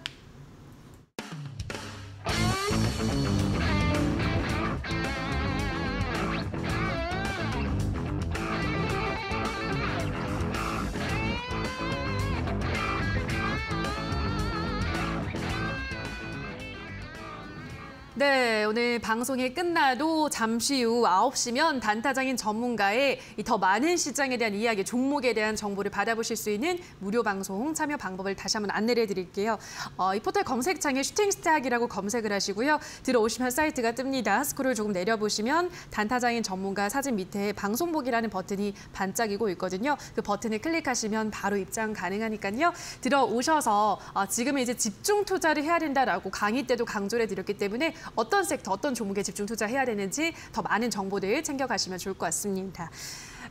네, 오늘 방송이 끝나도 잠시 후 9시면 단타장인 전문가의 더 많은 시장에 대한 이야기, 종목에 대한 정보를 받아보실 수 있는 무료 방송 참여 방법을 다시 한번 안내를 해드릴게요. 어, 이 포털 검색창에 슈팅스탁이라고 검색을 하시고요. 들어오시면 사이트가 뜹니다. 스크롤 조금 내려보시면 단타장인 전문가 사진 밑에 방송보기라는 버튼이 반짝이고 있거든요. 그 버튼을 클릭하시면 바로 입장 가능하니까요. 들어오셔서 어, 지금 이제 집중 투자를 해야 된다라고 강의 때도 강조를 해드렸기 때문에 어떤 섹터, 어떤 종목에 집중 투자해야 되는지 더 많은 정보들 챙겨가시면 좋을 것 같습니다.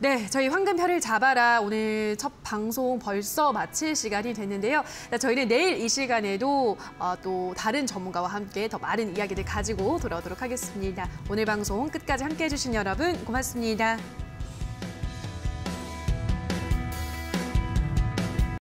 네, 저희 황금별을 잡아라 오늘 첫 방송 벌써 마칠 시간이 됐는데요. 저희는 내일 이 시간에도 어, 또 다른 전문가와 함께 더 많은 이야기들 가지고 돌아오도록 하겠습니다. 오늘 방송 끝까지 함께해 주신 여러분 고맙습니다.